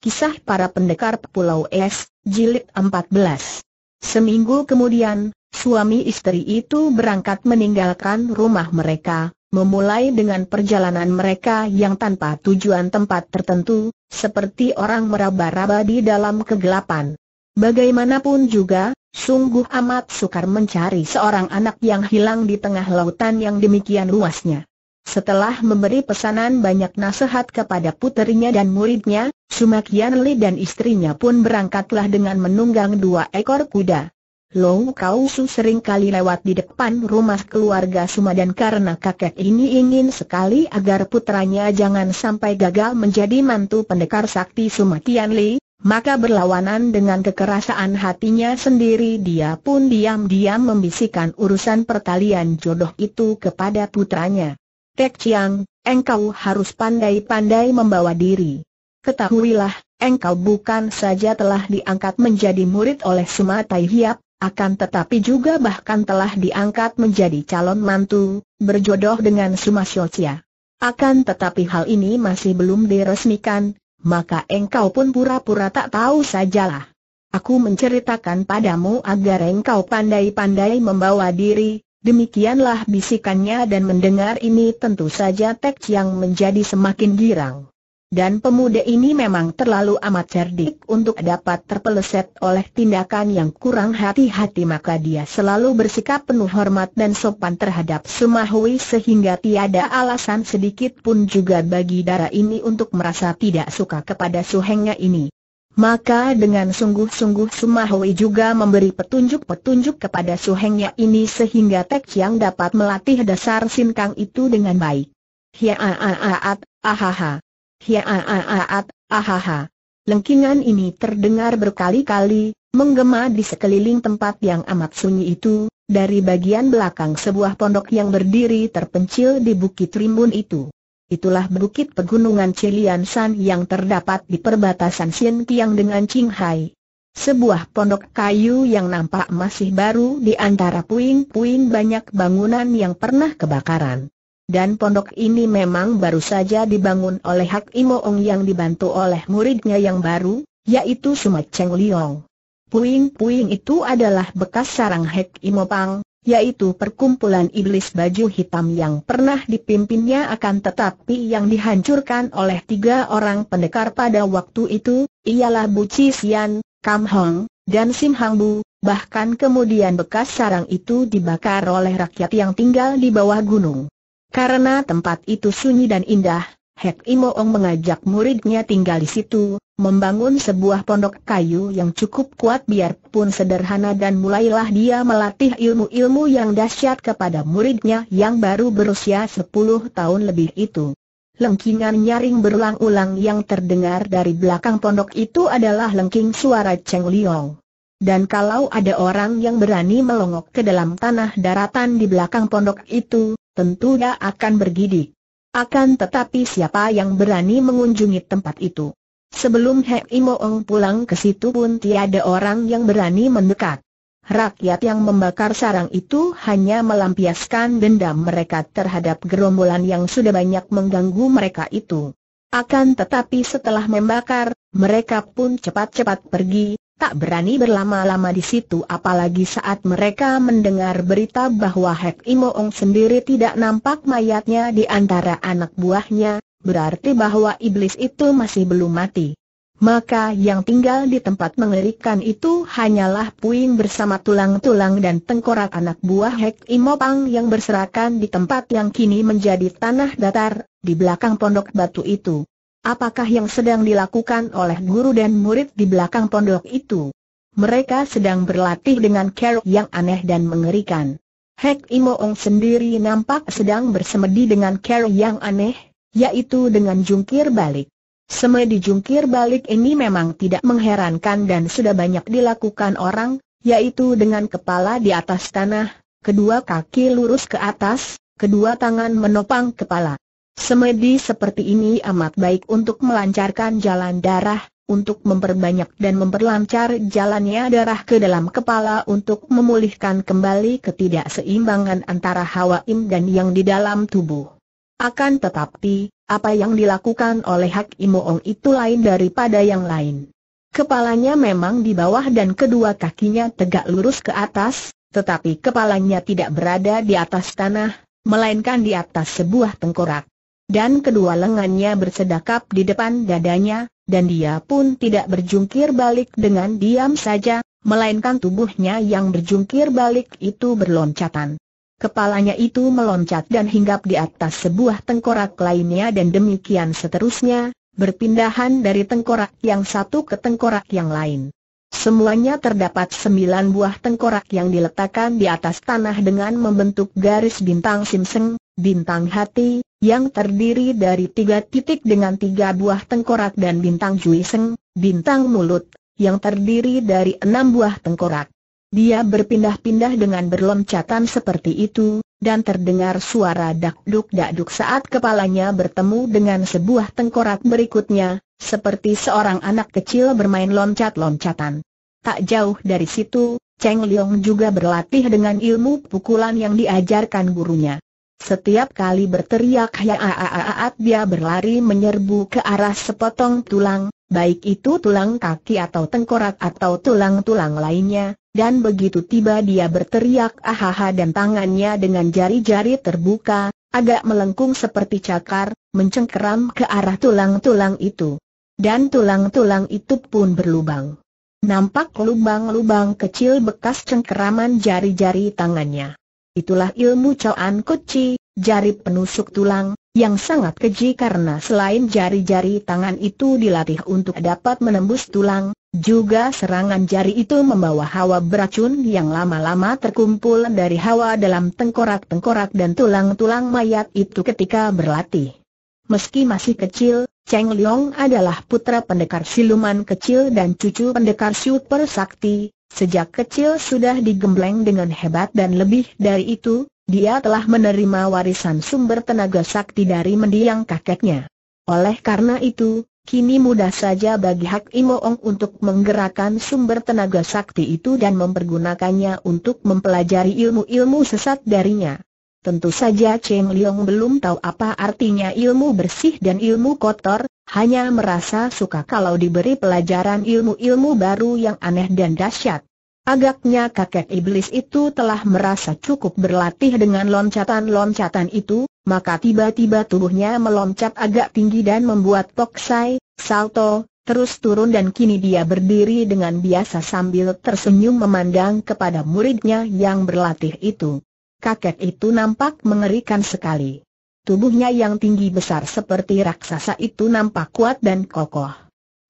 Kisah para pendekar Pulau Es, Jilid 14. Seminggu kemudian, suami istri itu berangkat meninggalkan rumah mereka, memulai dengan perjalanan mereka yang tanpa tujuan tempat tertentu, seperti orang meraba-raba di dalam kegelapan. Bagaimanapun juga, sungguh amat sukar mencari seorang anak yang hilang di tengah lautan yang demikian luasnya. Setelah memberi pesanan banyak nasihat kepada puterinya dan muridnya, Sumak Li dan istrinya pun berangkatlah dengan menunggang dua ekor kuda. Long Kau Su sering kali lewat di depan rumah keluarga Suma dan karena kakek ini ingin sekali agar putranya jangan sampai gagal menjadi mantu pendekar sakti Suma Li, maka berlawanan dengan kekerasan hatinya sendiri dia pun diam-diam membisikkan urusan pertalian jodoh itu kepada putranya. Tek Chiang, engkau harus pandai-pandai membawa diri. Ketahuilah, engkau bukan saja telah diangkat menjadi murid oleh Sumatai Hiap, akan tetapi juga bahkan telah diangkat menjadi calon mantu, berjodoh dengan Sumasyocia. Akan tetapi hal ini masih belum diresmikan, maka engkau pun pura-pura tak tahu sajalah. Aku menceritakan padamu agar engkau pandai-pandai membawa diri, Demikianlah bisikannya dan mendengar ini tentu saja Tek Chiang menjadi semakin girang. Dan pemuda ini memang terlalu amat cerdik untuk dapat terpeleset oleh tindakan yang kurang hati-hati maka dia selalu bersikap penuh hormat dan sopan terhadap Sumahui sehingga tiada alasan sedikit pun juga bagi darah ini untuk merasa tidak suka kepada suhengnya ini. Maka dengan sungguh-sungguh Sumahui juga memberi petunjuk-petunjuk kepada suhengnya ini sehingga Tek Chiang dapat melatih dasar Kang itu dengan baik. Hiaaat, ahaha. Hiaaat, ahaha. Lengkingan ini terdengar berkali-kali, menggema di sekeliling tempat yang amat sunyi itu, dari bagian belakang sebuah pondok yang berdiri terpencil di Bukit Rimbun itu. Itulah bukit pegunungan Cilian San yang terdapat di perbatasan Xin dengan Qinghai. Sebuah pondok kayu yang nampak masih baru di antara puing-puing banyak bangunan yang pernah kebakaran. Dan pondok ini memang baru saja dibangun oleh Hak Imoong yang dibantu oleh muridnya yang baru, yaitu Sumat Cheng Liong. Puing-puing itu adalah bekas sarang Hak Imo Pang, yaitu perkumpulan iblis baju hitam yang pernah dipimpinnya akan tetapi yang dihancurkan oleh tiga orang pendekar pada waktu itu, ialah Bu Chisian, Kam Hong, dan Sim Hang Bu, bahkan kemudian bekas sarang itu dibakar oleh rakyat yang tinggal di bawah gunung. Karena tempat itu sunyi dan indah, Hek Imoong mengajak muridnya tinggal di situ, membangun sebuah pondok kayu yang cukup kuat biarpun sederhana dan mulailah dia melatih ilmu-ilmu yang dahsyat kepada muridnya yang baru berusia 10 tahun lebih itu. Lengkingan nyaring berulang-ulang yang terdengar dari belakang pondok itu adalah lengking suara Cheng Liong. Dan kalau ada orang yang berani melongok ke dalam tanah daratan di belakang pondok itu, tentu dia akan bergidik. Akan tetapi siapa yang berani mengunjungi tempat itu? Sebelum Hei Imoong pulang ke situ pun tiada orang yang berani mendekat. Rakyat yang membakar sarang itu hanya melampiaskan dendam mereka terhadap gerombolan yang sudah banyak mengganggu mereka itu. Akan tetapi setelah membakar, mereka pun cepat-cepat pergi, tak berani berlama-lama di situ apalagi saat mereka mendengar berita bahwa Hek Imoong sendiri tidak nampak mayatnya di antara anak buahnya, berarti bahwa iblis itu masih belum mati. Maka yang tinggal di tempat mengerikan itu hanyalah puing bersama tulang-tulang dan tengkorak anak buah Hek Imopang yang berserakan di tempat yang kini menjadi tanah datar, di belakang pondok batu itu. Apakah yang sedang dilakukan oleh guru dan murid di belakang pondok itu? Mereka sedang berlatih dengan kerok yang aneh dan mengerikan. Hek Imoong sendiri nampak sedang bersemedi dengan kerok yang aneh, yaitu dengan jungkir balik. Semai di jungkir balik ini memang tidak mengherankan dan sudah banyak dilakukan orang, yaitu dengan kepala di atas tanah, kedua kaki lurus ke atas, kedua tangan menopang kepala. Semedi seperti ini amat baik untuk melancarkan jalan darah, untuk memperbanyak dan memperlancar jalannya darah ke dalam kepala untuk memulihkan kembali ketidakseimbangan antara hawa im dan yang di dalam tubuh. Akan tetapi, apa yang dilakukan oleh Hak Imoong itu lain daripada yang lain. Kepalanya memang di bawah dan kedua kakinya tegak lurus ke atas, tetapi kepalanya tidak berada di atas tanah, melainkan di atas sebuah tengkorak. Dan kedua lengannya bersedakap di depan dadanya, dan dia pun tidak berjungkir balik dengan diam saja, melainkan tubuhnya yang berjungkir balik itu berloncatan. Kepalanya itu meloncat dan hinggap di atas sebuah tengkorak lainnya dan demikian seterusnya, berpindahan dari tengkorak yang satu ke tengkorak yang lain. Semuanya terdapat sembilan buah tengkorak yang diletakkan di atas tanah dengan membentuk garis bintang simseng, bintang hati, yang terdiri dari tiga titik dengan tiga buah tengkorak dan bintang juiseng, bintang mulut, yang terdiri dari enam buah tengkorak. Dia berpindah-pindah dengan berloncatan seperti itu, dan terdengar suara dakduk-dakduk saat kepalanya bertemu dengan sebuah tengkorak berikutnya, seperti seorang anak kecil bermain loncat-loncatan. Tak jauh dari situ, Cheng Liong juga berlatih dengan ilmu pukulan yang diajarkan gurunya. Setiap kali berteriak ya dia berlari menyerbu ke arah sepotong tulang, baik itu tulang kaki atau tengkorak atau tulang-tulang lainnya, dan begitu tiba dia berteriak ahaha dan tangannya dengan jari-jari terbuka, agak melengkung seperti cakar, mencengkeram ke arah tulang-tulang itu. Dan tulang-tulang itu pun berlubang. Nampak lubang-lubang kecil bekas cengkeraman jari-jari tangannya. Itulah ilmu Chuan Kuci, jari penusuk tulang, yang sangat keji karena selain jari-jari tangan itu dilatih untuk dapat menembus tulang, juga serangan jari itu membawa hawa beracun yang lama-lama terkumpul dari hawa dalam tengkorak-tengkorak dan tulang-tulang mayat itu ketika berlatih. Meski masih kecil, Cheng Liong adalah putra pendekar siluman kecil dan cucu pendekar super sakti, sejak kecil sudah digembleng dengan hebat dan lebih dari itu, dia telah menerima warisan sumber tenaga sakti dari mendiang kakeknya. Oleh karena itu, kini mudah saja bagi Hak Imoong untuk menggerakkan sumber tenaga sakti itu dan mempergunakannya untuk mempelajari ilmu-ilmu sesat darinya. Tentu saja Cheng Liong belum tahu apa artinya ilmu bersih dan ilmu kotor, hanya merasa suka kalau diberi pelajaran ilmu-ilmu baru yang aneh dan dahsyat. Agaknya kakek iblis itu telah merasa cukup berlatih dengan loncatan-loncatan itu, maka tiba-tiba tubuhnya meloncat agak tinggi dan membuat toksai, salto, terus turun dan kini dia berdiri dengan biasa sambil tersenyum memandang kepada muridnya yang berlatih itu. Kakek itu nampak mengerikan sekali. Tubuhnya yang tinggi besar seperti raksasa itu nampak kuat dan kokoh.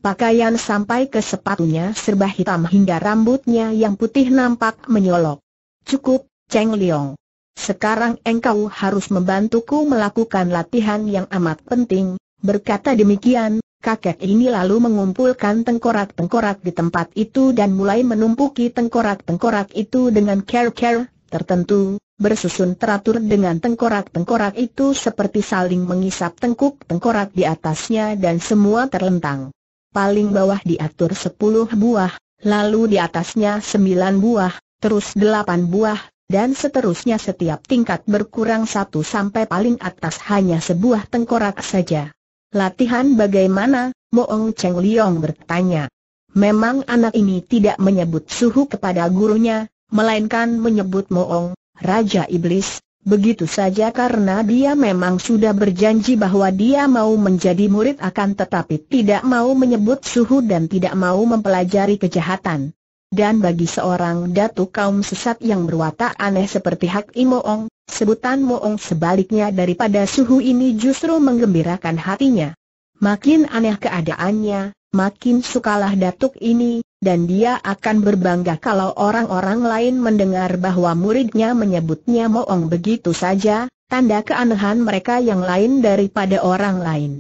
Pakaian sampai ke sepatunya serba hitam hingga rambutnya yang putih nampak menyolok. Cukup, Cheng Liong. Sekarang engkau harus membantuku melakukan latihan yang amat penting, berkata demikian, kakek ini lalu mengumpulkan tengkorak-tengkorak di tempat itu dan mulai menumpuki tengkorak-tengkorak itu dengan care-care tertentu, bersusun teratur dengan tengkorak-tengkorak itu seperti saling mengisap tengkuk tengkorak di atasnya dan semua terlentang paling bawah diatur 10 buah, lalu di atasnya 9 buah, terus 8 buah, dan seterusnya setiap tingkat berkurang satu sampai paling atas hanya sebuah tengkorak saja. Latihan bagaimana? Moong Cheng Liong bertanya. Memang anak ini tidak menyebut suhu kepada gurunya, melainkan menyebut Moong, Raja Iblis, Begitu saja karena dia memang sudah berjanji bahwa dia mau menjadi murid akan tetapi tidak mau menyebut suhu dan tidak mau mempelajari kejahatan. Dan bagi seorang datu kaum sesat yang berwatak aneh seperti Hak Imoong, sebutan Moong sebaliknya daripada suhu ini justru menggembirakan hatinya. Makin aneh keadaannya, makin sukalah datuk ini, dan dia akan berbangga kalau orang-orang lain mendengar bahwa muridnya menyebutnya Moong begitu saja, tanda keanehan mereka yang lain daripada orang lain.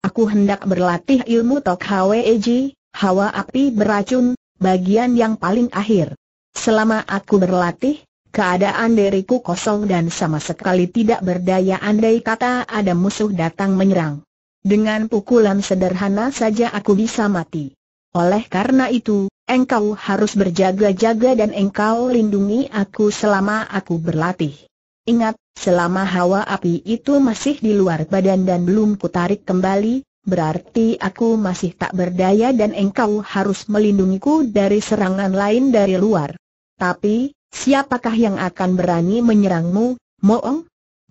Aku hendak berlatih ilmu Tok Eji, hawa api beracun, bagian yang paling akhir. Selama aku berlatih, keadaan diriku kosong dan sama sekali tidak berdaya andai kata ada musuh datang menyerang. Dengan pukulan sederhana saja aku bisa mati. Oleh karena itu, engkau harus berjaga-jaga dan engkau lindungi aku selama aku berlatih. Ingat, selama hawa api itu masih di luar badan dan belum kutarik kembali, berarti aku masih tak berdaya dan engkau harus melindungiku dari serangan lain dari luar. Tapi, siapakah yang akan berani menyerangmu, Moong?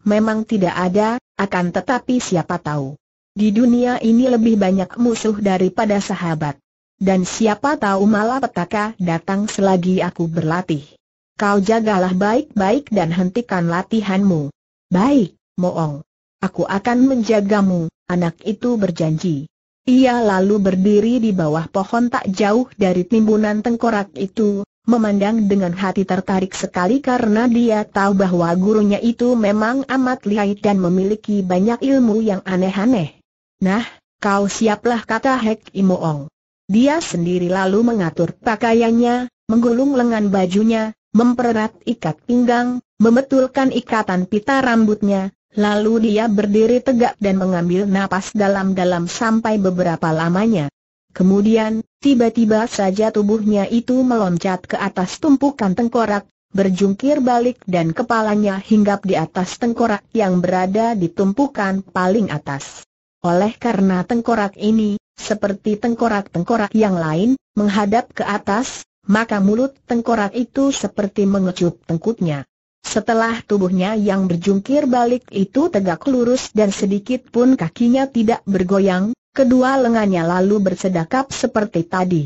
Memang tidak ada, akan tetapi siapa tahu. Di dunia ini lebih banyak musuh daripada sahabat. Dan siapa tahu malah petaka datang selagi aku berlatih. Kau jagalah baik-baik dan hentikan latihanmu. Baik, Moong. Aku akan menjagamu, anak itu berjanji. Ia lalu berdiri di bawah pohon tak jauh dari timbunan tengkorak itu, memandang dengan hati tertarik sekali karena dia tahu bahwa gurunya itu memang amat lihai dan memiliki banyak ilmu yang aneh-aneh. Nah, kau siaplah kata Hek Imoong. Dia sendiri lalu mengatur pakaiannya, menggulung lengan bajunya, mempererat ikat pinggang, membetulkan ikatan pita rambutnya, lalu dia berdiri tegak dan mengambil napas dalam-dalam sampai beberapa lamanya. Kemudian, tiba-tiba saja tubuhnya itu meloncat ke atas tumpukan tengkorak, berjungkir balik dan kepalanya hinggap di atas tengkorak yang berada di tumpukan paling atas. Oleh karena tengkorak ini, seperti tengkorak-tengkorak yang lain, menghadap ke atas, maka mulut tengkorak itu seperti mengecup tengkutnya. Setelah tubuhnya yang berjungkir balik itu tegak lurus dan sedikit pun kakinya tidak bergoyang, kedua lengannya lalu bersedakap seperti tadi.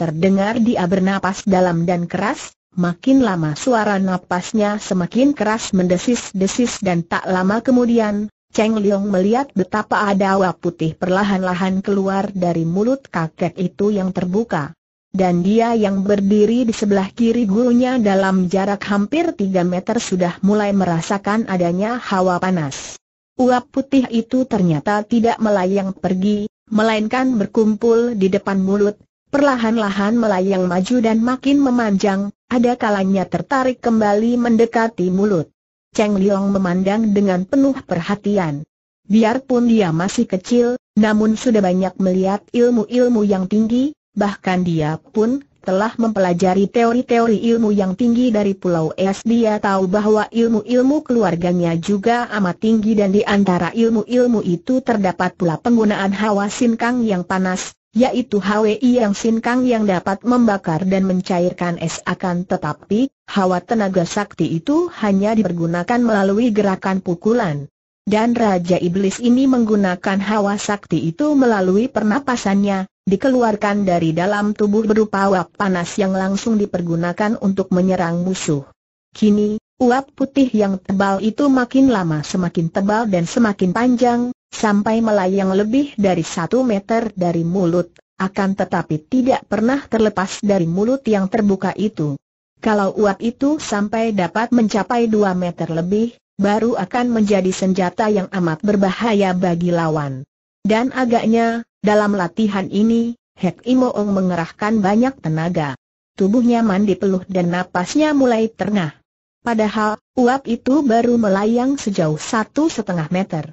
Terdengar dia bernapas dalam dan keras, makin lama suara napasnya semakin keras mendesis-desis dan tak lama kemudian, Cheng Liong melihat betapa ada uap putih perlahan-lahan keluar dari mulut kakek itu yang terbuka. Dan dia yang berdiri di sebelah kiri gurunya dalam jarak hampir 3 meter sudah mulai merasakan adanya hawa panas. Uap putih itu ternyata tidak melayang pergi, melainkan berkumpul di depan mulut, perlahan-lahan melayang maju dan makin memanjang, ada kalanya tertarik kembali mendekati mulut. Cheng Liong memandang dengan penuh perhatian. Biarpun dia masih kecil, namun sudah banyak melihat ilmu-ilmu yang tinggi, bahkan dia pun telah mempelajari teori-teori ilmu yang tinggi dari Pulau Es dia tahu bahwa ilmu-ilmu keluarganya juga amat tinggi dan di antara ilmu-ilmu itu terdapat pula penggunaan hawa sinkang yang panas, yaitu HWI yang sinkang yang dapat membakar dan mencairkan es akan tetapi, hawa tenaga sakti itu hanya dipergunakan melalui gerakan pukulan. Dan Raja Iblis ini menggunakan hawa sakti itu melalui pernapasannya, dikeluarkan dari dalam tubuh berupa uap panas yang langsung dipergunakan untuk menyerang musuh. Kini, uap putih yang tebal itu makin lama semakin tebal dan semakin panjang, sampai melayang lebih dari satu meter dari mulut, akan tetapi tidak pernah terlepas dari mulut yang terbuka itu. Kalau uap itu sampai dapat mencapai dua meter lebih, baru akan menjadi senjata yang amat berbahaya bagi lawan. Dan agaknya, dalam latihan ini, Hek Imoong mengerahkan banyak tenaga. Tubuhnya mandi peluh dan napasnya mulai terengah. Padahal, uap itu baru melayang sejauh satu setengah meter.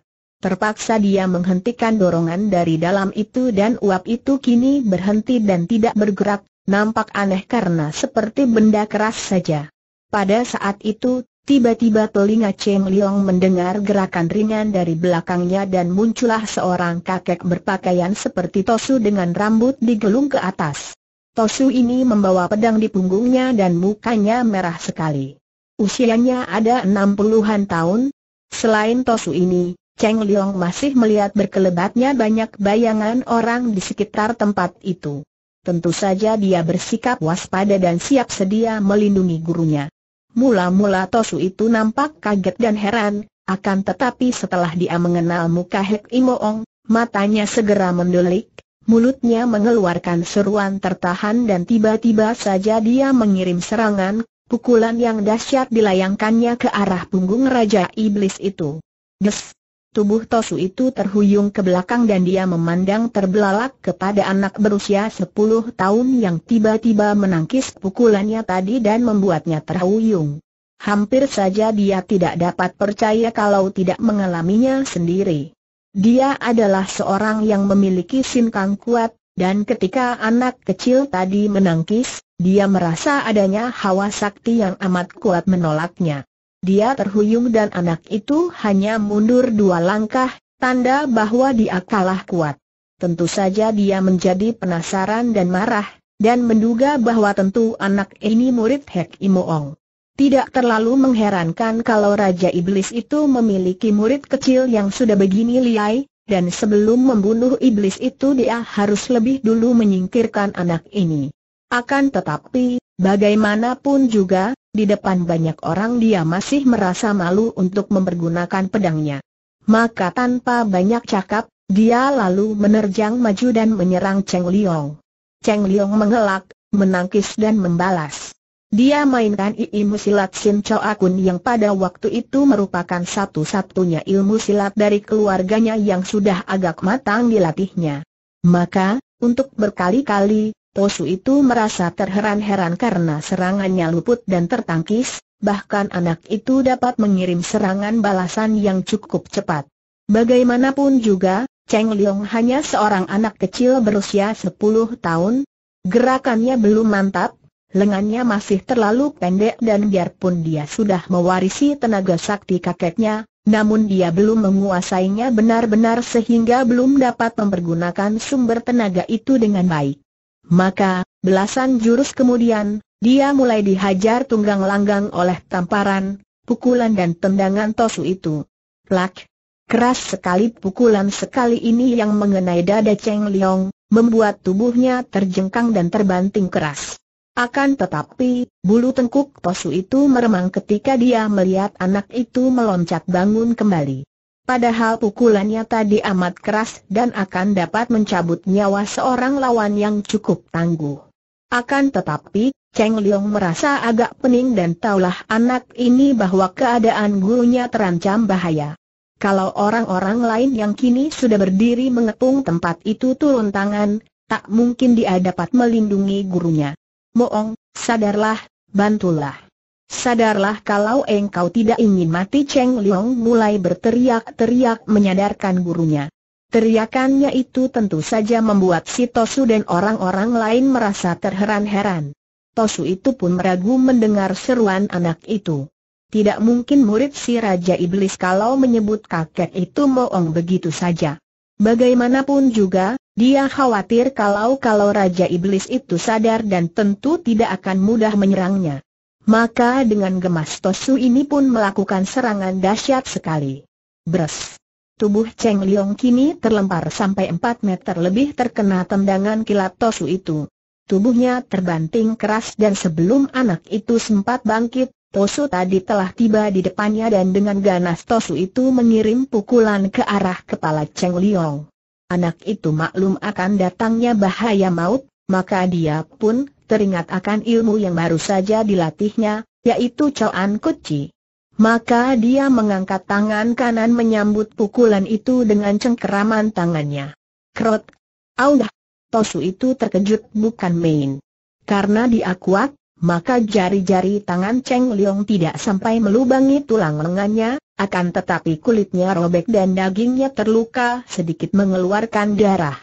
Terpaksa dia menghentikan dorongan dari dalam itu dan uap itu kini berhenti dan tidak bergerak, nampak aneh karena seperti benda keras saja. Pada saat itu, Tiba-tiba telinga Cheng Liang mendengar gerakan ringan dari belakangnya dan muncullah seorang kakek berpakaian seperti Tosu dengan rambut digelung ke atas. Tosu ini membawa pedang di punggungnya dan mukanya merah sekali. Usianya ada enam puluhan tahun. Selain Tosu ini, Cheng Liang masih melihat berkelebatnya banyak bayangan orang di sekitar tempat itu. Tentu saja dia bersikap waspada dan siap sedia melindungi gurunya. Mula-mula Tosu itu nampak kaget dan heran, akan tetapi setelah dia mengenal muka Hek Imoong, matanya segera mendulik, mulutnya mengeluarkan seruan tertahan dan tiba-tiba saja dia mengirim serangan, pukulan yang dahsyat dilayangkannya ke arah punggung Raja Iblis itu. Des! Tubuh Tosu itu terhuyung ke belakang dan dia memandang terbelalak kepada anak berusia 10 tahun yang tiba-tiba menangkis pukulannya tadi dan membuatnya terhuyung. Hampir saja dia tidak dapat percaya kalau tidak mengalaminya sendiri. Dia adalah seorang yang memiliki sinkang kuat, dan ketika anak kecil tadi menangkis, dia merasa adanya hawa sakti yang amat kuat menolaknya. Dia terhuyung dan anak itu hanya mundur dua langkah, tanda bahwa dia kalah kuat. Tentu saja dia menjadi penasaran dan marah, dan menduga bahwa tentu anak ini murid Hek Imoong. Tidak terlalu mengherankan kalau Raja Iblis itu memiliki murid kecil yang sudah begini liai, dan sebelum membunuh iblis itu dia harus lebih dulu menyingkirkan anak ini. Akan tetapi, Bagaimanapun juga, di depan banyak orang dia masih merasa malu untuk mempergunakan pedangnya. Maka tanpa banyak cakap, dia lalu menerjang maju dan menyerang Cheng Liong. Cheng Liong mengelak, menangkis dan membalas. Dia mainkan ilmu silat Sin Chow Akun yang pada waktu itu merupakan satu-satunya ilmu silat dari keluarganya yang sudah agak matang dilatihnya. Maka, untuk berkali-kali, Posu itu merasa terheran-heran karena serangannya luput dan tertangkis, bahkan anak itu dapat mengirim serangan balasan yang cukup cepat. Bagaimanapun juga, Cheng Liong hanya seorang anak kecil berusia 10 tahun, gerakannya belum mantap, lengannya masih terlalu pendek dan biarpun dia sudah mewarisi tenaga sakti kakeknya, namun dia belum menguasainya benar-benar sehingga belum dapat mempergunakan sumber tenaga itu dengan baik. Maka, belasan jurus kemudian, dia mulai dihajar tunggang langgang oleh tamparan, pukulan dan tendangan tosu itu. Plak! Keras sekali pukulan sekali ini yang mengenai dada Cheng Liong, membuat tubuhnya terjengkang dan terbanting keras. Akan tetapi, bulu tengkuk tosu itu meremang ketika dia melihat anak itu meloncat bangun kembali. Padahal pukulannya tadi amat keras dan akan dapat mencabut nyawa seorang lawan yang cukup tangguh. Akan tetapi, Cheng Liong merasa agak pening dan taulah anak ini bahwa keadaan gurunya terancam bahaya. Kalau orang-orang lain yang kini sudah berdiri mengepung tempat itu turun tangan, tak mungkin dia dapat melindungi gurunya. Moong, sadarlah, bantulah. Sadarlah kalau engkau tidak ingin mati Cheng Liong mulai berteriak-teriak menyadarkan gurunya. Teriakannya itu tentu saja membuat si Tosu dan orang-orang lain merasa terheran-heran. Tosu itu pun meragu mendengar seruan anak itu. Tidak mungkin murid si Raja Iblis kalau menyebut kakek itu moong begitu saja. Bagaimanapun juga, dia khawatir kalau-kalau Raja Iblis itu sadar dan tentu tidak akan mudah menyerangnya. Maka dengan gemas Tosu ini pun melakukan serangan dahsyat sekali. Bres! Tubuh Cheng Liong kini terlempar sampai 4 meter lebih terkena tendangan kilat Tosu itu. Tubuhnya terbanting keras dan sebelum anak itu sempat bangkit, Tosu tadi telah tiba di depannya dan dengan ganas Tosu itu mengirim pukulan ke arah kepala Cheng Liong. Anak itu maklum akan datangnya bahaya maut, maka dia pun teringat akan ilmu yang baru saja dilatihnya, yaitu Choan Kuci. Maka dia mengangkat tangan kanan menyambut pukulan itu dengan cengkeraman tangannya. Krot! aulah, Tosu itu terkejut bukan main. Karena dia kuat, maka jari-jari tangan Cheng Liong tidak sampai melubangi tulang lengannya, akan tetapi kulitnya robek dan dagingnya terluka sedikit mengeluarkan darah.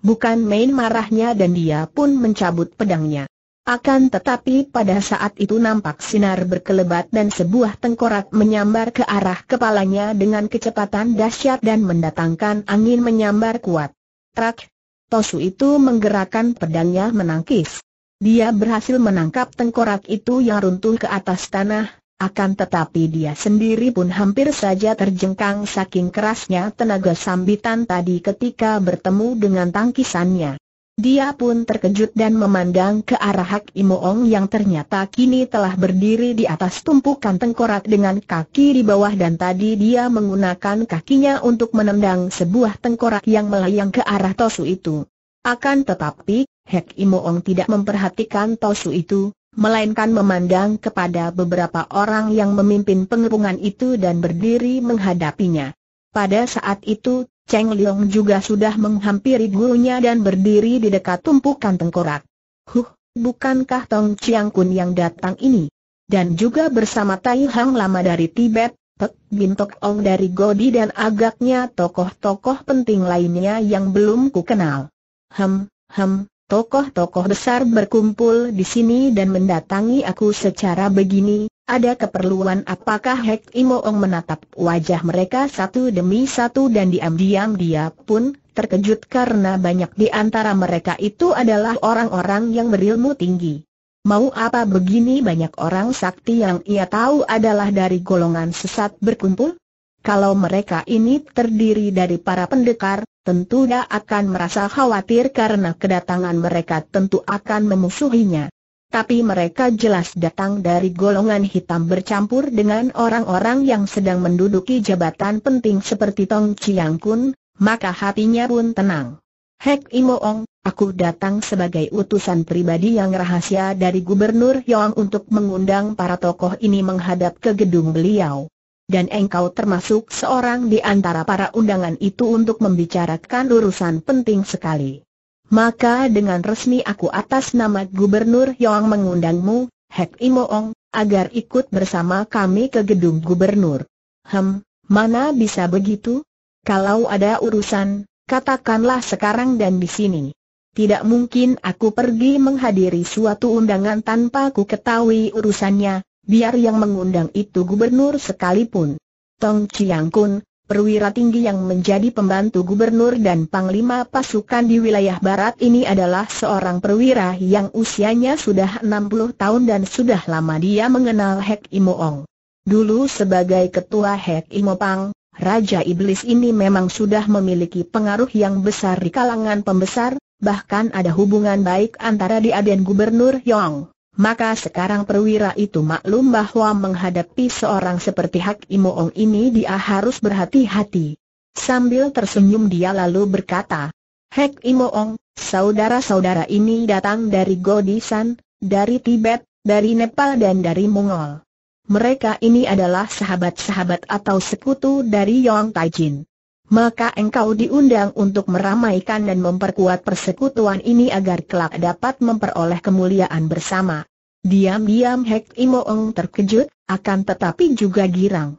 Bukan main marahnya dan dia pun mencabut pedangnya. Akan tetapi pada saat itu nampak sinar berkelebat dan sebuah tengkorak menyambar ke arah kepalanya dengan kecepatan dahsyat dan mendatangkan angin menyambar kuat. Trak! Tosu itu menggerakkan pedangnya menangkis. Dia berhasil menangkap tengkorak itu yang runtuh ke atas tanah, akan tetapi dia sendiri pun hampir saja terjengkang saking kerasnya tenaga sambitan tadi ketika bertemu dengan tangkisannya. Dia pun terkejut dan memandang ke arah Hak Imoong yang ternyata kini telah berdiri di atas tumpukan tengkorak dengan kaki di bawah dan tadi dia menggunakan kakinya untuk menendang sebuah tengkorak yang melayang ke arah Tosu itu. Akan tetapi, Hak Imoong tidak memperhatikan Tosu itu, melainkan memandang kepada beberapa orang yang memimpin pengepungan itu dan berdiri menghadapinya. Pada saat itu, Cheng Liong juga sudah menghampiri gurunya dan berdiri di dekat tumpukan tengkorak. Huh, bukankah Tong Chiang Kun yang datang ini? Dan juga bersama Tai Hang Lama dari Tibet, Pek Tok Ong dari Godi dan agaknya tokoh-tokoh penting lainnya yang belum kukenal. kenal. Hem, hem, Tokoh-tokoh besar berkumpul di sini dan mendatangi aku secara begini, ada keperluan apakah Hek Imoong menatap wajah mereka satu demi satu dan diam-diam dia pun terkejut karena banyak di antara mereka itu adalah orang-orang yang berilmu tinggi. Mau apa begini banyak orang sakti yang ia tahu adalah dari golongan sesat berkumpul? Kalau mereka ini terdiri dari para pendekar, tentu dia akan merasa khawatir karena kedatangan mereka tentu akan memusuhinya. Tapi mereka jelas datang dari golongan hitam bercampur dengan orang-orang yang sedang menduduki jabatan penting seperti Tong Chiang Kun, maka hatinya pun tenang. Hek Imoong, aku datang sebagai utusan pribadi yang rahasia dari Gubernur Yong untuk mengundang para tokoh ini menghadap ke gedung beliau dan engkau termasuk seorang di antara para undangan itu untuk membicarakan urusan penting sekali. Maka dengan resmi aku atas nama Gubernur Yong mengundangmu, Hek Imoong, agar ikut bersama kami ke gedung Gubernur. Hem, mana bisa begitu? Kalau ada urusan, katakanlah sekarang dan di sini. Tidak mungkin aku pergi menghadiri suatu undangan tanpa ku ketahui urusannya, biar yang mengundang itu gubernur sekalipun. Tong Chiang Kun, perwira tinggi yang menjadi pembantu gubernur dan panglima pasukan di wilayah barat ini adalah seorang perwira yang usianya sudah 60 tahun dan sudah lama dia mengenal Hek Imo Ong. Dulu sebagai ketua Hek Imo Pang, Raja Iblis ini memang sudah memiliki pengaruh yang besar di kalangan pembesar, bahkan ada hubungan baik antara dia dan Gubernur Yong. Maka sekarang perwira itu maklum bahwa menghadapi seorang seperti Hak Imoong ini dia harus berhati-hati. Sambil tersenyum dia lalu berkata, Hak Imoong, saudara-saudara ini datang dari Godisan, dari Tibet, dari Nepal dan dari Mongol. Mereka ini adalah sahabat-sahabat atau sekutu dari Yong Taijin maka engkau diundang untuk meramaikan dan memperkuat persekutuan ini agar kelak dapat memperoleh kemuliaan bersama. Diam-diam Hek Imoong terkejut, akan tetapi juga girang.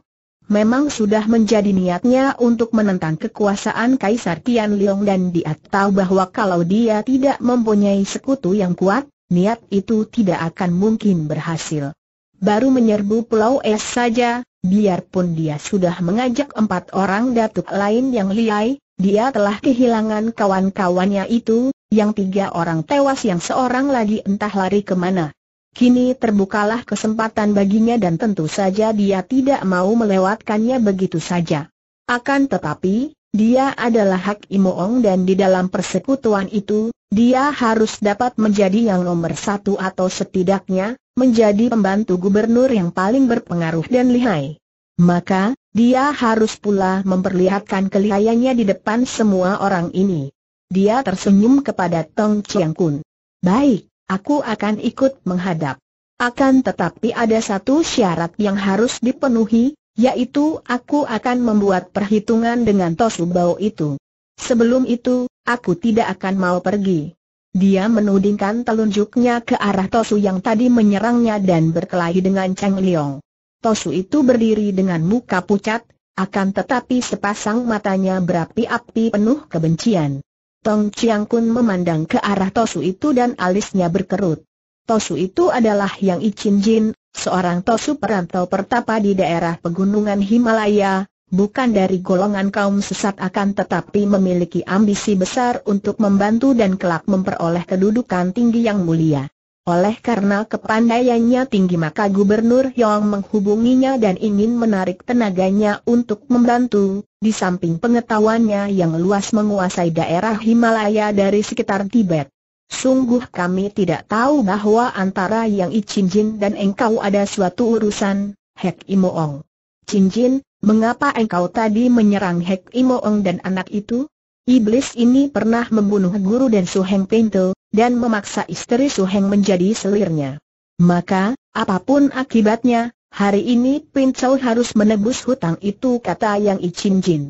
Memang sudah menjadi niatnya untuk menentang kekuasaan Kaisar Tian Liong dan dia tahu bahwa kalau dia tidak mempunyai sekutu yang kuat, niat itu tidak akan mungkin berhasil baru menyerbu Pulau Es saja, biarpun dia sudah mengajak empat orang datuk lain yang liai, dia telah kehilangan kawan-kawannya itu, yang tiga orang tewas yang seorang lagi entah lari kemana. Kini terbukalah kesempatan baginya dan tentu saja dia tidak mau melewatkannya begitu saja. Akan tetapi, dia adalah Hak Imoong dan di dalam persekutuan itu, dia harus dapat menjadi yang nomor satu atau setidaknya, menjadi pembantu gubernur yang paling berpengaruh dan lihai. Maka, dia harus pula memperlihatkan kelihayannya di depan semua orang ini. Dia tersenyum kepada Tong Chiang Kun. Baik, aku akan ikut menghadap. Akan tetapi ada satu syarat yang harus dipenuhi, yaitu aku akan membuat perhitungan dengan Bao itu. Sebelum itu, aku tidak akan mau pergi. Dia menudingkan telunjuknya ke arah Tosu yang tadi menyerangnya dan berkelahi dengan Cheng Liong. Tosu itu berdiri dengan muka pucat, akan tetapi sepasang matanya berapi-api penuh kebencian. Tong Chiang Kun memandang ke arah Tosu itu dan alisnya berkerut. Tosu itu adalah yang Ichin Jin, seorang Tosu perantau pertapa di daerah pegunungan Himalaya, bukan dari golongan kaum sesat akan tetapi memiliki ambisi besar untuk membantu dan kelak memperoleh kedudukan tinggi yang mulia. Oleh karena kepandaiannya tinggi maka Gubernur Yong menghubunginya dan ingin menarik tenaganya untuk membantu, di samping pengetahuannya yang luas menguasai daerah Himalaya dari sekitar Tibet. Sungguh kami tidak tahu bahwa antara yang I Chin Jin dan engkau ada suatu urusan, Hek Imo Ong. Chin Jin, Mengapa engkau tadi menyerang Hek Imoeng dan anak itu? Iblis ini pernah membunuh guru dan Suheng Pinto, dan memaksa istri Suheng menjadi selirnya. Maka, apapun akibatnya, hari ini Pinto harus menebus hutang itu kata Yang Icin Jin.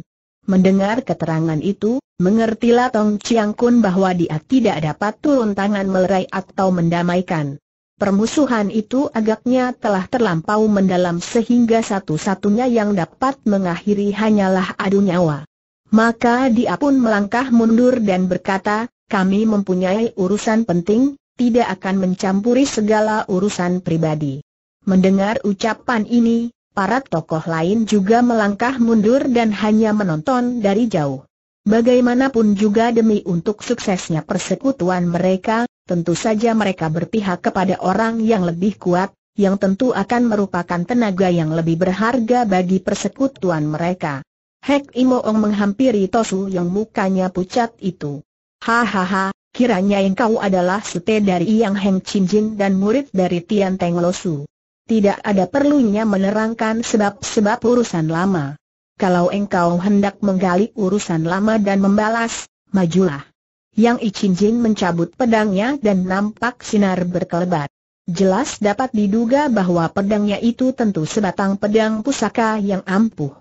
Mendengar keterangan itu, mengertilah Tong Chiang Kun bahwa dia tidak dapat turun tangan melerai atau mendamaikan. Permusuhan itu agaknya telah terlampau mendalam sehingga satu-satunya yang dapat mengakhiri hanyalah adu nyawa. Maka dia pun melangkah mundur dan berkata, kami mempunyai urusan penting, tidak akan mencampuri segala urusan pribadi. Mendengar ucapan ini, para tokoh lain juga melangkah mundur dan hanya menonton dari jauh. Bagaimanapun juga demi untuk suksesnya persekutuan mereka, tentu saja mereka berpihak kepada orang yang lebih kuat, yang tentu akan merupakan tenaga yang lebih berharga bagi persekutuan mereka. Hek Imoong menghampiri Tosu yang mukanya pucat itu. Hahaha, kiranya engkau adalah sute dari Yang Heng Cinjin dan murid dari Tian Teng Losu. Tidak ada perlunya menerangkan sebab-sebab urusan lama. Kalau engkau hendak menggali urusan lama dan membalas, majulah yang Ichinjin Jin mencabut pedangnya dan nampak sinar berkelebat. Jelas dapat diduga bahwa pedangnya itu tentu sebatang pedang pusaka yang ampuh.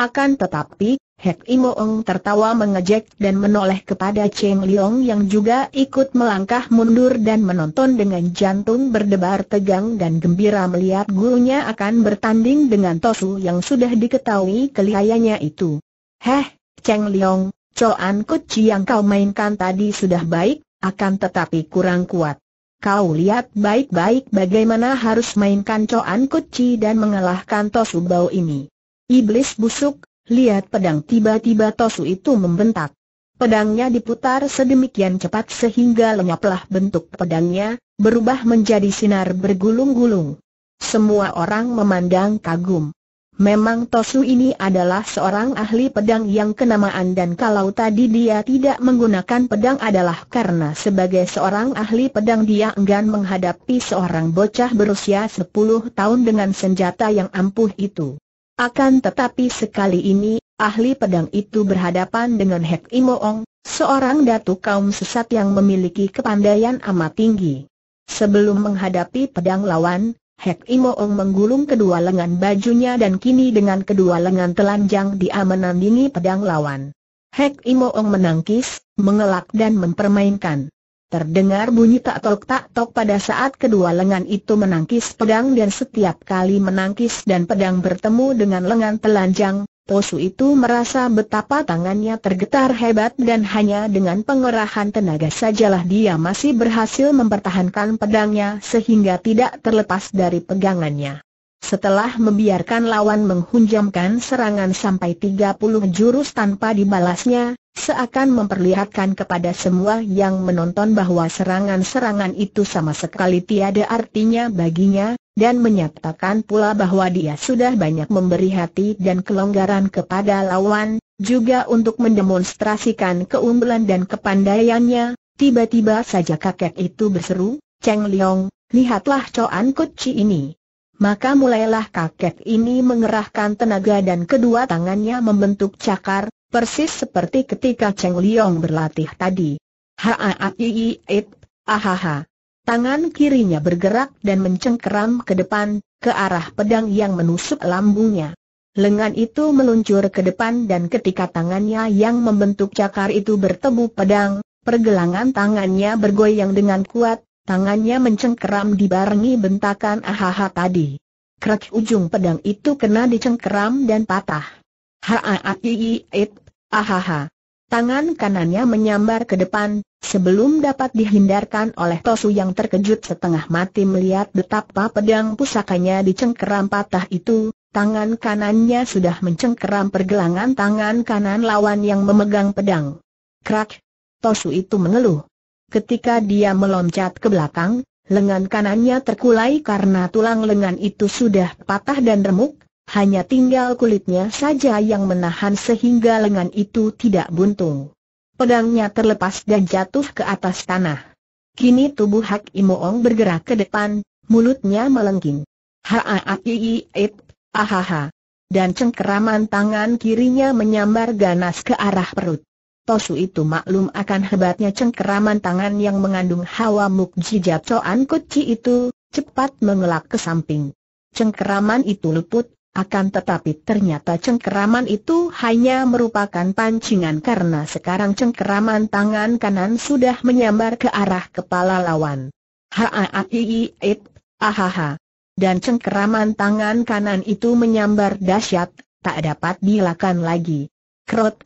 Akan tetapi, Hek Imoong tertawa mengejek dan menoleh kepada Cheng Liong yang juga ikut melangkah mundur dan menonton dengan jantung berdebar tegang dan gembira melihat gurunya akan bertanding dengan Tosu yang sudah diketahui keliayanya itu. Heh, Cheng Liong, Coan kucing yang kau mainkan tadi sudah baik, akan tetapi kurang kuat. Kau lihat baik-baik bagaimana harus mainkan Coan kucing dan mengalahkan Tosu Bau ini. Iblis busuk, lihat pedang tiba-tiba Tosu itu membentak. Pedangnya diputar sedemikian cepat sehingga lenyaplah bentuk pedangnya, berubah menjadi sinar bergulung-gulung. Semua orang memandang kagum. Memang Tosu ini adalah seorang ahli pedang yang kenamaan dan kalau tadi dia tidak menggunakan pedang adalah karena sebagai seorang ahli pedang dia enggan menghadapi seorang bocah berusia 10 tahun dengan senjata yang ampuh itu. Akan tetapi sekali ini, ahli pedang itu berhadapan dengan Hek Imoong, seorang datu kaum sesat yang memiliki kepandaian amat tinggi. Sebelum menghadapi pedang lawan, Hek Imoong menggulung kedua lengan bajunya dan kini dengan kedua lengan telanjang dia menandingi pedang lawan. Hek Imoong menangkis, mengelak dan mempermainkan. Terdengar bunyi tak tok tak tok pada saat kedua lengan itu menangkis pedang dan setiap kali menangkis dan pedang bertemu dengan lengan telanjang, Tosu itu merasa betapa tangannya tergetar hebat dan hanya dengan pengerahan tenaga sajalah dia masih berhasil mempertahankan pedangnya sehingga tidak terlepas dari pegangannya. Setelah membiarkan lawan menghunjamkan serangan sampai 30 jurus tanpa dibalasnya, seakan memperlihatkan kepada semua yang menonton bahwa serangan-serangan itu sama sekali tiada artinya baginya, dan menyatakan pula bahwa dia sudah banyak memberi hati dan kelonggaran kepada lawan, juga untuk mendemonstrasikan keunggulan dan kepandaiannya, tiba-tiba saja kakek itu berseru, Cheng Liang, lihatlah Coan Kuci ini. Maka mulailah kakek ini mengerahkan tenaga dan kedua tangannya membentuk cakar, persis seperti ketika Cheng Liong berlatih tadi. Haaaiit, ahaha. Tangan kirinya bergerak dan mencengkeram ke depan, ke arah pedang yang menusuk lambungnya. Lengan itu meluncur ke depan dan ketika tangannya yang membentuk cakar itu bertemu pedang, pergelangan tangannya bergoyang dengan kuat, Tangannya mencengkeram dibarengi bentakan ahaha tadi. Krek ujung pedang itu kena dicengkeram dan patah. Haaatiiit, ahaha. Tangan kanannya menyambar ke depan, sebelum dapat dihindarkan oleh Tosu yang terkejut setengah mati melihat betapa pedang pusakanya dicengkeram patah itu, tangan kanannya sudah mencengkeram pergelangan tangan kanan lawan yang memegang pedang. Krak! Tosu itu mengeluh. Ketika dia meloncat ke belakang, lengan kanannya terkulai karena tulang lengan itu sudah patah dan remuk, hanya tinggal kulitnya saja yang menahan sehingga lengan itu tidak buntung. Pedangnya terlepas dan jatuh ke atas tanah. Kini tubuh Hak Imoong bergerak ke depan, mulutnya melengking. Haaaiit, ahaha. Dan cengkeraman tangan kirinya menyambar ganas ke arah perut. Tosu itu maklum akan hebatnya cengkeraman tangan yang mengandung hawa mukjizat Coan Kuci itu, cepat mengelak ke samping. Cengkeraman itu luput, akan tetapi ternyata cengkeraman itu hanya merupakan pancingan karena sekarang cengkeraman tangan kanan sudah menyambar ke arah kepala lawan. Haaaiiit, ahaha. Dan cengkeraman tangan kanan itu menyambar dahsyat, tak dapat dilakukan lagi. Krot,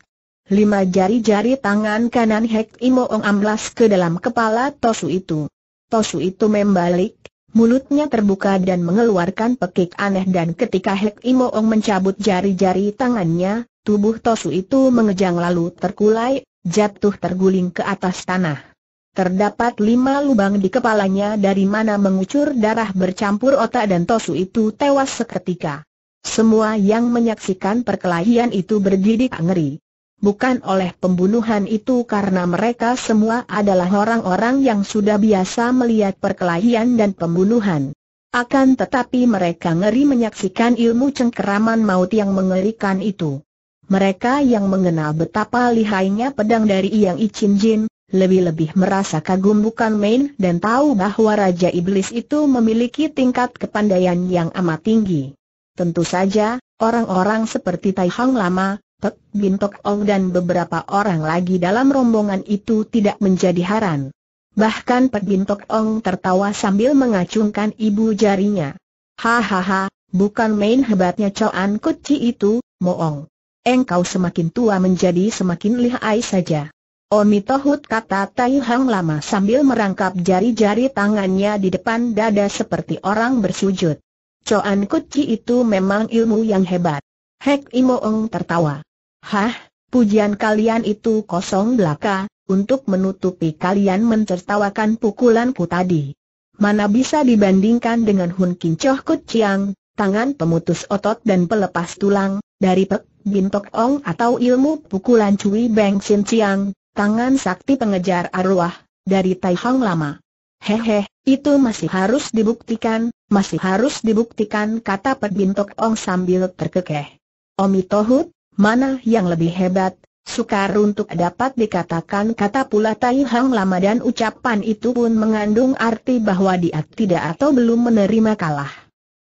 Lima jari-jari tangan kanan Hek Imo Ong amblas ke dalam kepala Tosu itu. Tosu itu membalik, mulutnya terbuka dan mengeluarkan pekik aneh dan ketika Hek Imo Ong mencabut jari-jari tangannya, tubuh Tosu itu mengejang lalu terkulai, jatuh terguling ke atas tanah. Terdapat lima lubang di kepalanya dari mana mengucur darah bercampur otak dan Tosu itu tewas seketika. Semua yang menyaksikan perkelahian itu bergidik ngeri bukan oleh pembunuhan itu karena mereka semua adalah orang-orang yang sudah biasa melihat perkelahian dan pembunuhan. Akan tetapi mereka ngeri menyaksikan ilmu cengkeraman maut yang mengerikan itu. Mereka yang mengenal betapa lihainya pedang dari Yang Ichin Jin, lebih-lebih merasa kagum bukan main dan tahu bahwa Raja Iblis itu memiliki tingkat kepandaian yang amat tinggi. Tentu saja, orang-orang seperti Tai Hang Lama, Tek Bin Tok Ong dan beberapa orang lagi dalam rombongan itu tidak menjadi haran. Bahkan Pek Bin Tok Ong tertawa sambil mengacungkan ibu jarinya. Hahaha, bukan main hebatnya Coan Kuci itu, Moong. Engkau semakin tua menjadi semakin lihai saja. Omi Tohut kata Tai Hang lama sambil merangkap jari-jari tangannya di depan dada seperti orang bersujud. Coan Kuci itu memang ilmu yang hebat. Hek Imoong tertawa. Hah, pujian kalian itu kosong belaka, untuk menutupi kalian mencertawakan pukulanku tadi. Mana bisa dibandingkan dengan Hun Kincoh Kut tangan pemutus otot dan pelepas tulang, dari Pek Bin Tok Ong atau ilmu pukulan Cui Beng Sin Chiang, tangan sakti pengejar arwah, dari Tai Hong Lama. Hehe, itu masih harus dibuktikan, masih harus dibuktikan kata Pek Bin Tok Ong sambil terkekeh. Omi Tohut, Mana yang lebih hebat, sukar untuk dapat dikatakan kata pula Tai Hang Lama dan ucapan itu pun mengandung arti bahwa dia tidak atau belum menerima kalah.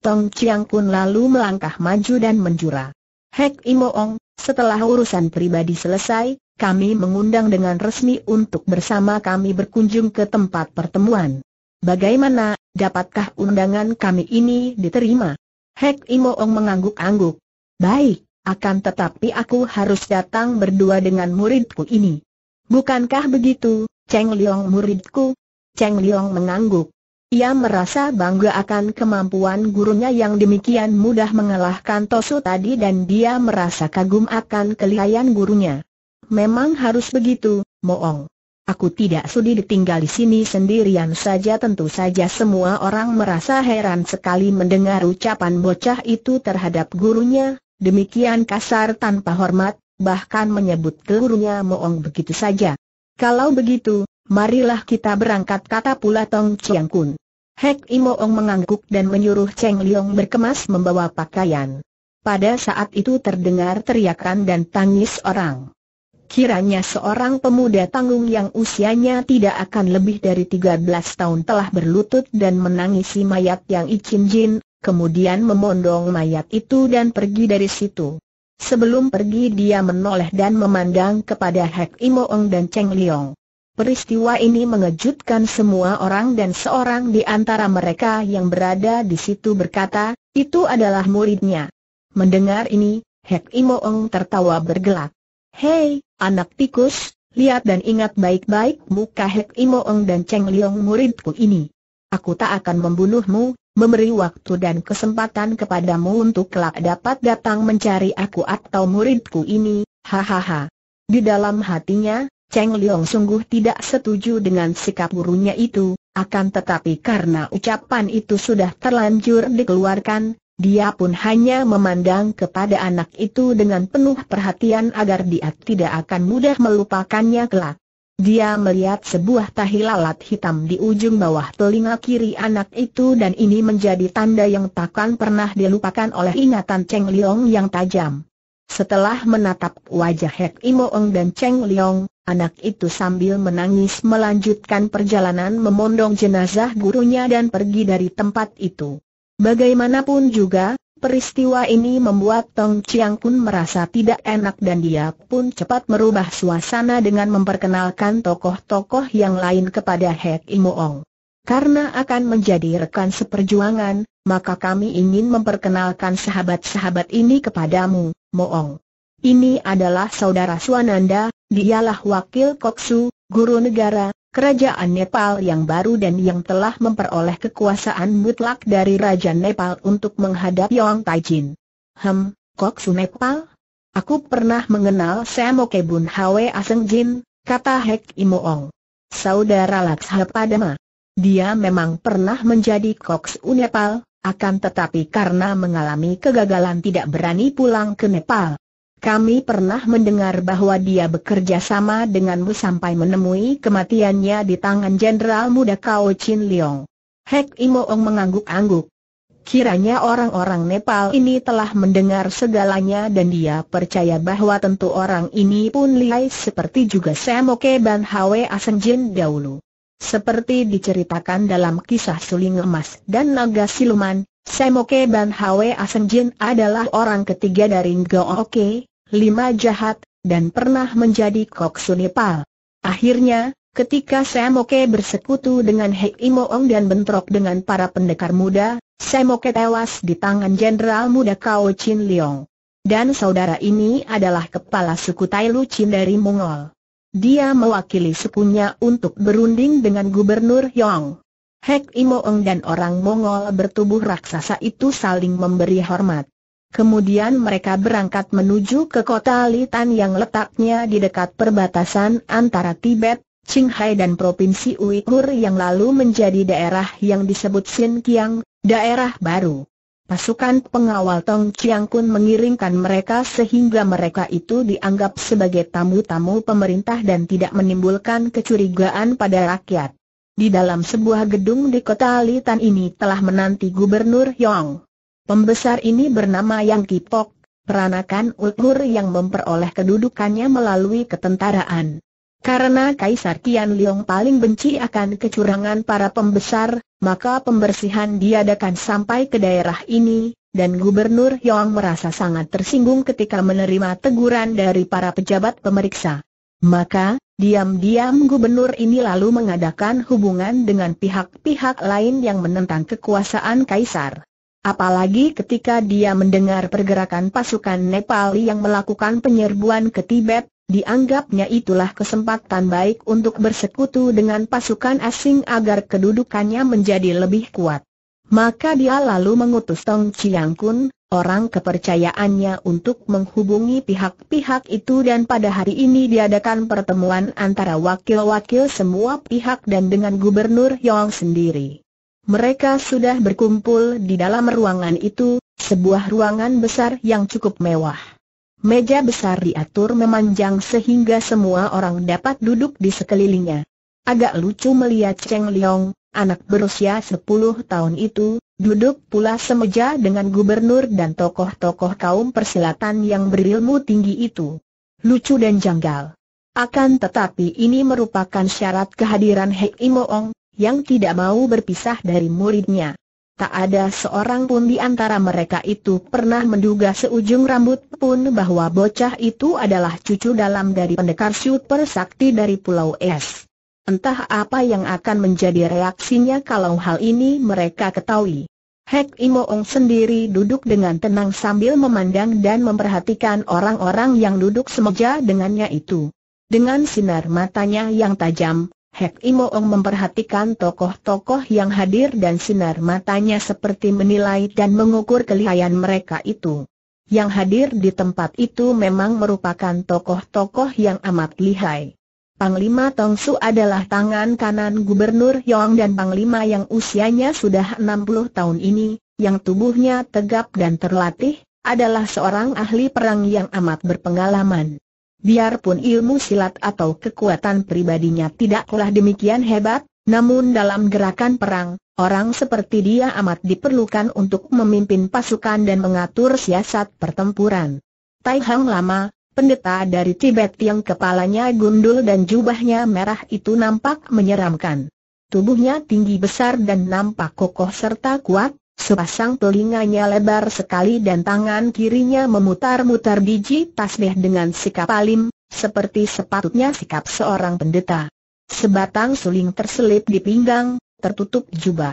Tong Chiang Kun lalu melangkah maju dan menjura. Hek Imoong, setelah urusan pribadi selesai, kami mengundang dengan resmi untuk bersama kami berkunjung ke tempat pertemuan. Bagaimana, dapatkah undangan kami ini diterima? Hek Imoong mengangguk-angguk. Baik akan tetapi aku harus datang berdua dengan muridku ini. Bukankah begitu, Cheng Liong muridku? Cheng Liong mengangguk. Ia merasa bangga akan kemampuan gurunya yang demikian mudah mengalahkan Tosu tadi dan dia merasa kagum akan kelihayan gurunya. Memang harus begitu, Moong. Aku tidak sudi ditinggal di sini sendirian saja tentu saja semua orang merasa heran sekali mendengar ucapan bocah itu terhadap gurunya, demikian kasar tanpa hormat, bahkan menyebut gurunya Moong begitu saja. Kalau begitu, marilah kita berangkat kata pula Tong Chiang Kun. Hek Imoong mengangguk dan menyuruh Cheng Liong berkemas membawa pakaian. Pada saat itu terdengar teriakan dan tangis orang. Kiranya seorang pemuda tanggung yang usianya tidak akan lebih dari 13 tahun telah berlutut dan menangisi mayat yang Ichin Jin, kemudian memondong mayat itu dan pergi dari situ. Sebelum pergi dia menoleh dan memandang kepada Hek Imoong dan Cheng Liong. Peristiwa ini mengejutkan semua orang dan seorang di antara mereka yang berada di situ berkata, itu adalah muridnya. Mendengar ini, Hek Imoong tertawa bergelak. Hei, anak tikus, lihat dan ingat baik-baik muka Hek Imoong dan Cheng Liong muridku ini. Aku tak akan membunuhmu, memberi waktu dan kesempatan kepadamu untuk kelak dapat datang mencari aku atau muridku ini, hahaha. Di dalam hatinya, Cheng Liong sungguh tidak setuju dengan sikap gurunya itu, akan tetapi karena ucapan itu sudah terlanjur dikeluarkan, dia pun hanya memandang kepada anak itu dengan penuh perhatian agar dia tidak akan mudah melupakannya kelak. Dia melihat sebuah tahi lalat hitam di ujung bawah telinga kiri anak itu dan ini menjadi tanda yang takkan pernah dilupakan oleh ingatan Cheng Liong yang tajam. Setelah menatap wajah Hek Imoong dan Cheng Liong, anak itu sambil menangis melanjutkan perjalanan memondong jenazah gurunya dan pergi dari tempat itu. Bagaimanapun juga, Peristiwa ini membuat Tong Chiang Kun merasa tidak enak dan dia pun cepat merubah suasana dengan memperkenalkan tokoh-tokoh yang lain kepada Hek Imoong. Karena akan menjadi rekan seperjuangan, maka kami ingin memperkenalkan sahabat-sahabat ini kepadamu, Moong. Ini adalah saudara Suananda, dialah wakil Koksu, guru negara, Kerajaan Nepal yang baru dan yang telah memperoleh kekuasaan mutlak dari Raja Nepal untuk menghadapi Yong Taijin. Hem, su Nepal? Aku pernah mengenal saya Bun Hwe Aseng Jin, kata Hek Imoong. Saudara Laksha Padma. Dia memang pernah menjadi Koksu Nepal, akan tetapi karena mengalami kegagalan tidak berani pulang ke Nepal. Kami pernah mendengar bahwa dia bekerja sama denganmu sampai menemui kematiannya di tangan Jenderal Muda Kao Chin Leong. Hek Imoong mengangguk-angguk. Kiranya orang-orang Nepal ini telah mendengar segalanya dan dia percaya bahwa tentu orang ini pun lihai seperti juga Semoke Ban Hwe Asenjin dahulu. Seperti diceritakan dalam kisah Suling Emas dan Naga Siluman, Semoke Ban Hwe Asenjin adalah orang ketiga dari Oke lima jahat, dan pernah menjadi kok Nepal. Akhirnya, ketika Semoke bersekutu dengan Hei Imoong dan bentrok dengan para pendekar muda, Semoke tewas di tangan Jenderal Muda Kao Chin Leong. Dan saudara ini adalah kepala suku Tai Lu Chin dari Mongol. Dia mewakili sukunya untuk berunding dengan Gubernur Yong. Hek Imoong dan orang Mongol bertubuh raksasa itu saling memberi hormat. Kemudian mereka berangkat menuju ke kota Litan yang letaknya di dekat perbatasan antara Tibet, Qinghai dan Provinsi Uyghur yang lalu menjadi daerah yang disebut Xinjiang, daerah baru. Pasukan pengawal Tong Chiang Kun mengiringkan mereka sehingga mereka itu dianggap sebagai tamu-tamu pemerintah dan tidak menimbulkan kecurigaan pada rakyat. Di dalam sebuah gedung di kota Litan ini telah menanti Gubernur Yong. Pembesar ini bernama Yang Kipok, peranakan Uighur yang memperoleh kedudukannya melalui ketentaraan. Karena Kaisar Tian Liong paling benci akan kecurangan para pembesar, maka pembersihan diadakan sampai ke daerah ini, dan Gubernur Yong merasa sangat tersinggung ketika menerima teguran dari para pejabat pemeriksa. Maka, diam-diam Gubernur ini lalu mengadakan hubungan dengan pihak-pihak lain yang menentang kekuasaan Kaisar. Apalagi ketika dia mendengar pergerakan pasukan Nepal yang melakukan penyerbuan ke Tibet, dianggapnya itulah kesempatan baik untuk bersekutu dengan pasukan asing agar kedudukannya menjadi lebih kuat. Maka dia lalu mengutus Tong Chiang Kun, orang kepercayaannya untuk menghubungi pihak-pihak itu dan pada hari ini diadakan pertemuan antara wakil-wakil semua pihak dan dengan Gubernur Yong sendiri. Mereka sudah berkumpul di dalam ruangan itu, sebuah ruangan besar yang cukup mewah. Meja besar diatur memanjang sehingga semua orang dapat duduk di sekelilingnya. Agak lucu melihat Cheng Liang, anak berusia 10 tahun itu, duduk pula semeja dengan gubernur dan tokoh-tokoh kaum persilatan yang berilmu tinggi itu. Lucu dan janggal. Akan tetapi ini merupakan syarat kehadiran Hei Imoong, yang tidak mau berpisah dari muridnya. Tak ada seorang pun di antara mereka itu pernah menduga seujung rambut pun bahwa bocah itu adalah cucu dalam dari pendekar super sakti dari Pulau Es. Entah apa yang akan menjadi reaksinya kalau hal ini mereka ketahui. Hek Imoong sendiri duduk dengan tenang sambil memandang dan memperhatikan orang-orang yang duduk semeja dengannya itu. Dengan sinar matanya yang tajam, Hek Imoong memperhatikan tokoh-tokoh yang hadir dan sinar matanya seperti menilai dan mengukur kelihayan mereka itu. Yang hadir di tempat itu memang merupakan tokoh-tokoh yang amat lihai. Panglima Tongsu adalah tangan kanan Gubernur Yong dan Panglima yang usianya sudah 60 tahun ini, yang tubuhnya tegap dan terlatih, adalah seorang ahli perang yang amat berpengalaman. Biarpun ilmu silat atau kekuatan pribadinya tidaklah demikian hebat, namun dalam gerakan perang, orang seperti dia amat diperlukan untuk memimpin pasukan dan mengatur siasat pertempuran. Tai Hang Lama, pendeta dari Tibet yang kepalanya gundul dan jubahnya merah itu nampak menyeramkan. Tubuhnya tinggi besar dan nampak kokoh serta kuat, Sepasang telinganya lebar sekali dan tangan kirinya memutar-mutar biji tasbih dengan sikap alim, seperti sepatutnya sikap seorang pendeta. Sebatang suling terselip di pinggang, tertutup jubah.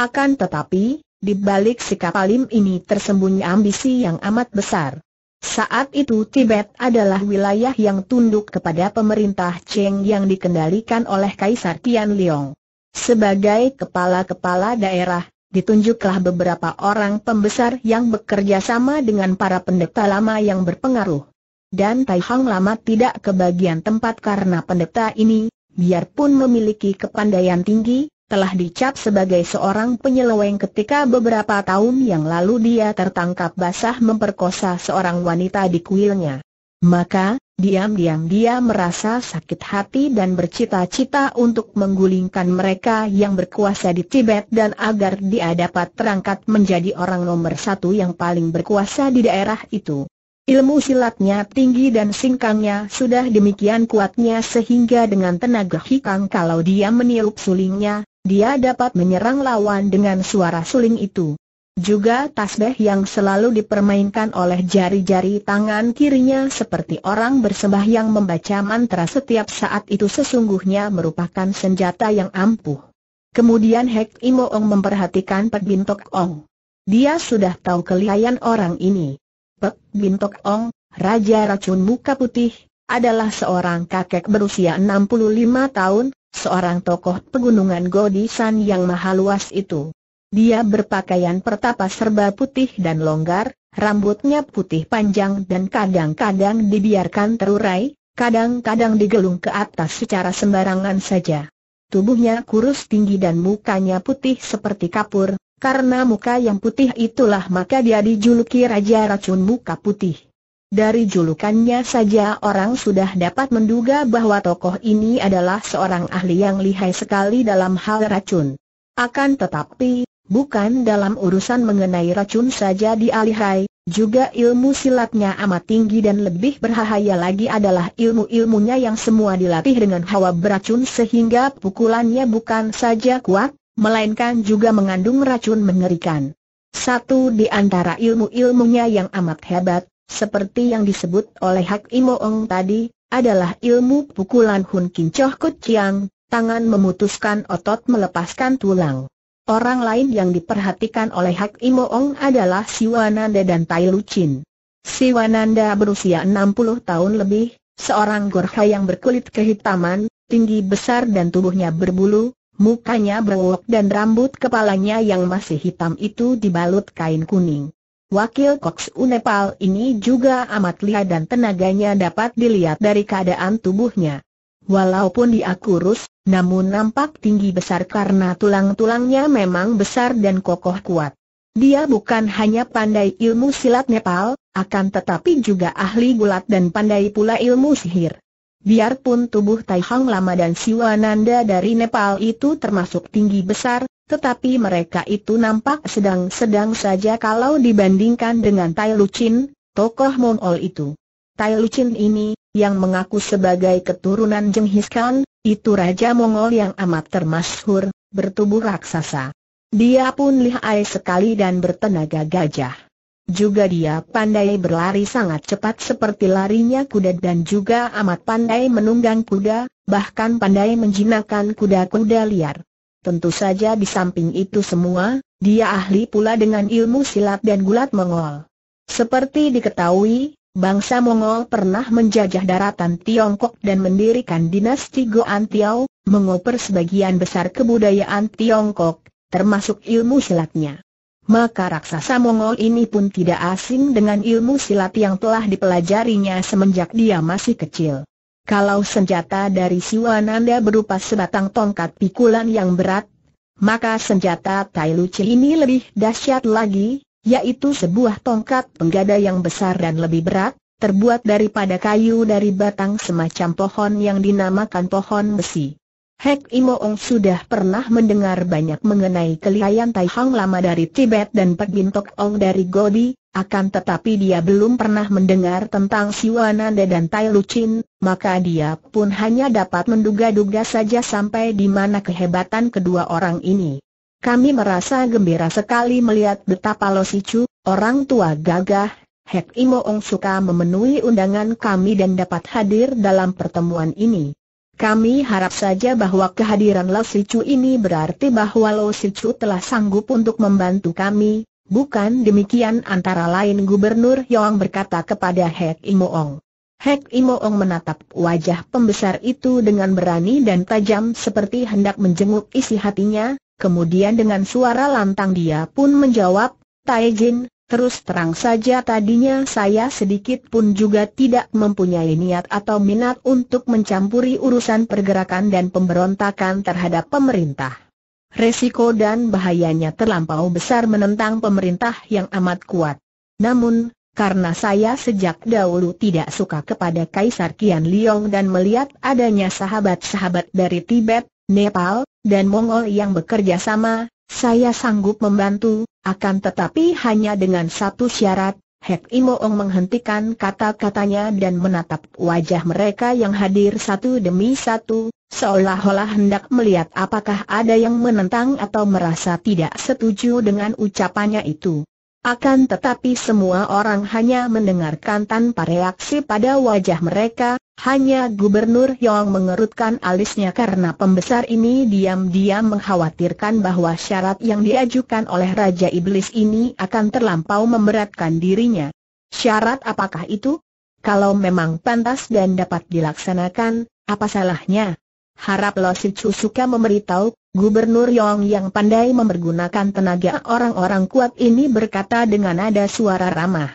Akan tetapi, di balik sikap alim ini tersembunyi ambisi yang amat besar. Saat itu Tibet adalah wilayah yang tunduk kepada pemerintah Cheng yang dikendalikan oleh Kaisar Tian Liang. Sebagai kepala-kepala daerah, ditunjuklah beberapa orang pembesar yang bekerja sama dengan para pendeta lama yang berpengaruh. Dan Tai Hang lama tidak kebagian tempat karena pendeta ini, biarpun memiliki kepandaian tinggi, telah dicap sebagai seorang penyeleweng ketika beberapa tahun yang lalu dia tertangkap basah memperkosa seorang wanita di kuilnya. Maka, diam-diam dia merasa sakit hati dan bercita-cita untuk menggulingkan mereka yang berkuasa di Tibet dan agar dia dapat terangkat menjadi orang nomor satu yang paling berkuasa di daerah itu. Ilmu silatnya tinggi dan singkangnya sudah demikian kuatnya sehingga dengan tenaga hikang kalau dia meniup sulingnya, dia dapat menyerang lawan dengan suara suling itu. Juga tasbih yang selalu dipermainkan oleh jari-jari tangan kirinya seperti orang bersembah yang membaca mantra setiap saat itu sesungguhnya merupakan senjata yang ampuh. Kemudian Hek Imo Ong memperhatikan Pek Bintok Ong. Dia sudah tahu kelihayan orang ini. Pek Bintok Ong, Raja Racun Muka Putih, adalah seorang kakek berusia 65 tahun, seorang tokoh pegunungan Godisan yang mahaluas itu. Dia berpakaian pertapa serba putih dan longgar, rambutnya putih panjang dan kadang-kadang dibiarkan terurai, kadang-kadang digelung ke atas secara sembarangan saja. Tubuhnya kurus tinggi dan mukanya putih seperti kapur, karena muka yang putih itulah maka dia dijuluki Raja Racun Muka Putih. Dari julukannya saja orang sudah dapat menduga bahwa tokoh ini adalah seorang ahli yang lihai sekali dalam hal racun. Akan tetapi, Bukan dalam urusan mengenai racun saja dialihai, juga ilmu silatnya amat tinggi dan lebih berbahaya lagi adalah ilmu-ilmunya yang semua dilatih dengan hawa beracun sehingga pukulannya bukan saja kuat, melainkan juga mengandung racun mengerikan. Satu di antara ilmu-ilmunya yang amat hebat, seperti yang disebut oleh Hak Imoong tadi, adalah ilmu pukulan Hun Kin Choh Kut Chiang, tangan memutuskan otot melepaskan tulang. Orang lain yang diperhatikan oleh Hak Imoong adalah Siwananda dan Tai Lucin. Siwananda berusia 60 tahun lebih, seorang gorha yang berkulit kehitaman, tinggi besar dan tubuhnya berbulu, mukanya berwok dan rambut kepalanya yang masih hitam itu dibalut kain kuning. Wakil Koks Unepal ini juga amat lihat dan tenaganya dapat dilihat dari keadaan tubuhnya. Walaupun dia kurus, namun nampak tinggi besar karena tulang-tulangnya memang besar dan kokoh kuat. Dia bukan hanya pandai ilmu silat Nepal, akan tetapi juga ahli gulat dan pandai pula ilmu sihir. Biarpun tubuh Tai Lama dan Siwananda dari Nepal itu termasuk tinggi besar, tetapi mereka itu nampak sedang-sedang saja kalau dibandingkan dengan Tai Lucin, tokoh Mongol itu. Tai Lucin ini, yang mengaku sebagai keturunan Jenghis Khan, itu Raja Mongol yang amat termasyhur, bertubuh raksasa. Dia pun lihai sekali dan bertenaga gajah. Juga dia pandai berlari sangat cepat seperti larinya kuda dan juga amat pandai menunggang kuda, bahkan pandai menjinakkan kuda-kuda liar. Tentu saja di samping itu semua, dia ahli pula dengan ilmu silat dan gulat Mongol. Seperti diketahui, Bangsa Mongol pernah menjajah daratan Tiongkok dan mendirikan dinasti Goan Tiao, mengoper sebagian besar kebudayaan Tiongkok, termasuk ilmu silatnya. Maka raksasa Mongol ini pun tidak asing dengan ilmu silat yang telah dipelajarinya semenjak dia masih kecil. Kalau senjata dari Siwananda berupa sebatang tongkat pikulan yang berat, maka senjata Tai Luci ini lebih dahsyat lagi, yaitu sebuah tongkat penggada yang besar dan lebih berat, terbuat daripada kayu dari batang semacam pohon yang dinamakan pohon besi. Hek Imoong sudah pernah mendengar banyak mengenai kelihayan Tai Hang lama dari Tibet dan Pek Bintok Ong dari Gobi, akan tetapi dia belum pernah mendengar tentang Siwananda dan Tai Lucin, maka dia pun hanya dapat menduga-duga saja sampai di mana kehebatan kedua orang ini. Kami merasa gembira sekali melihat betapa Lo orang tua gagah, Hek Imo Ong suka memenuhi undangan kami dan dapat hadir dalam pertemuan ini. Kami harap saja bahwa kehadiran Lo Chu ini berarti bahwa Lo Chu telah sanggup untuk membantu kami, bukan demikian antara lain Gubernur Yong berkata kepada Hek Imo Ong. Hek Imo Ong menatap wajah pembesar itu dengan berani dan tajam seperti hendak menjenguk isi hatinya, Kemudian dengan suara lantang dia pun menjawab, Tai Jin, terus terang saja tadinya saya sedikit pun juga tidak mempunyai niat atau minat untuk mencampuri urusan pergerakan dan pemberontakan terhadap pemerintah. Resiko dan bahayanya terlampau besar menentang pemerintah yang amat kuat. Namun, karena saya sejak dahulu tidak suka kepada Kaisar Kian Liong dan melihat adanya sahabat-sahabat dari Tibet, Nepal, dan Mongol yang bekerja sama, saya sanggup membantu, akan tetapi hanya dengan satu syarat, Hek Imoong menghentikan kata-katanya dan menatap wajah mereka yang hadir satu demi satu, seolah-olah hendak melihat apakah ada yang menentang atau merasa tidak setuju dengan ucapannya itu. Akan tetapi semua orang hanya mendengarkan tanpa reaksi pada wajah mereka, hanya Gubernur Yong mengerutkan alisnya karena pembesar ini diam-diam mengkhawatirkan bahwa syarat yang diajukan oleh Raja Iblis ini akan terlampau memberatkan dirinya. Syarat apakah itu? Kalau memang pantas dan dapat dilaksanakan, apa salahnya? Harap Lo Si Cusuka memberitahu, Gubernur Yong yang pandai mempergunakan tenaga orang-orang kuat ini berkata dengan nada suara ramah.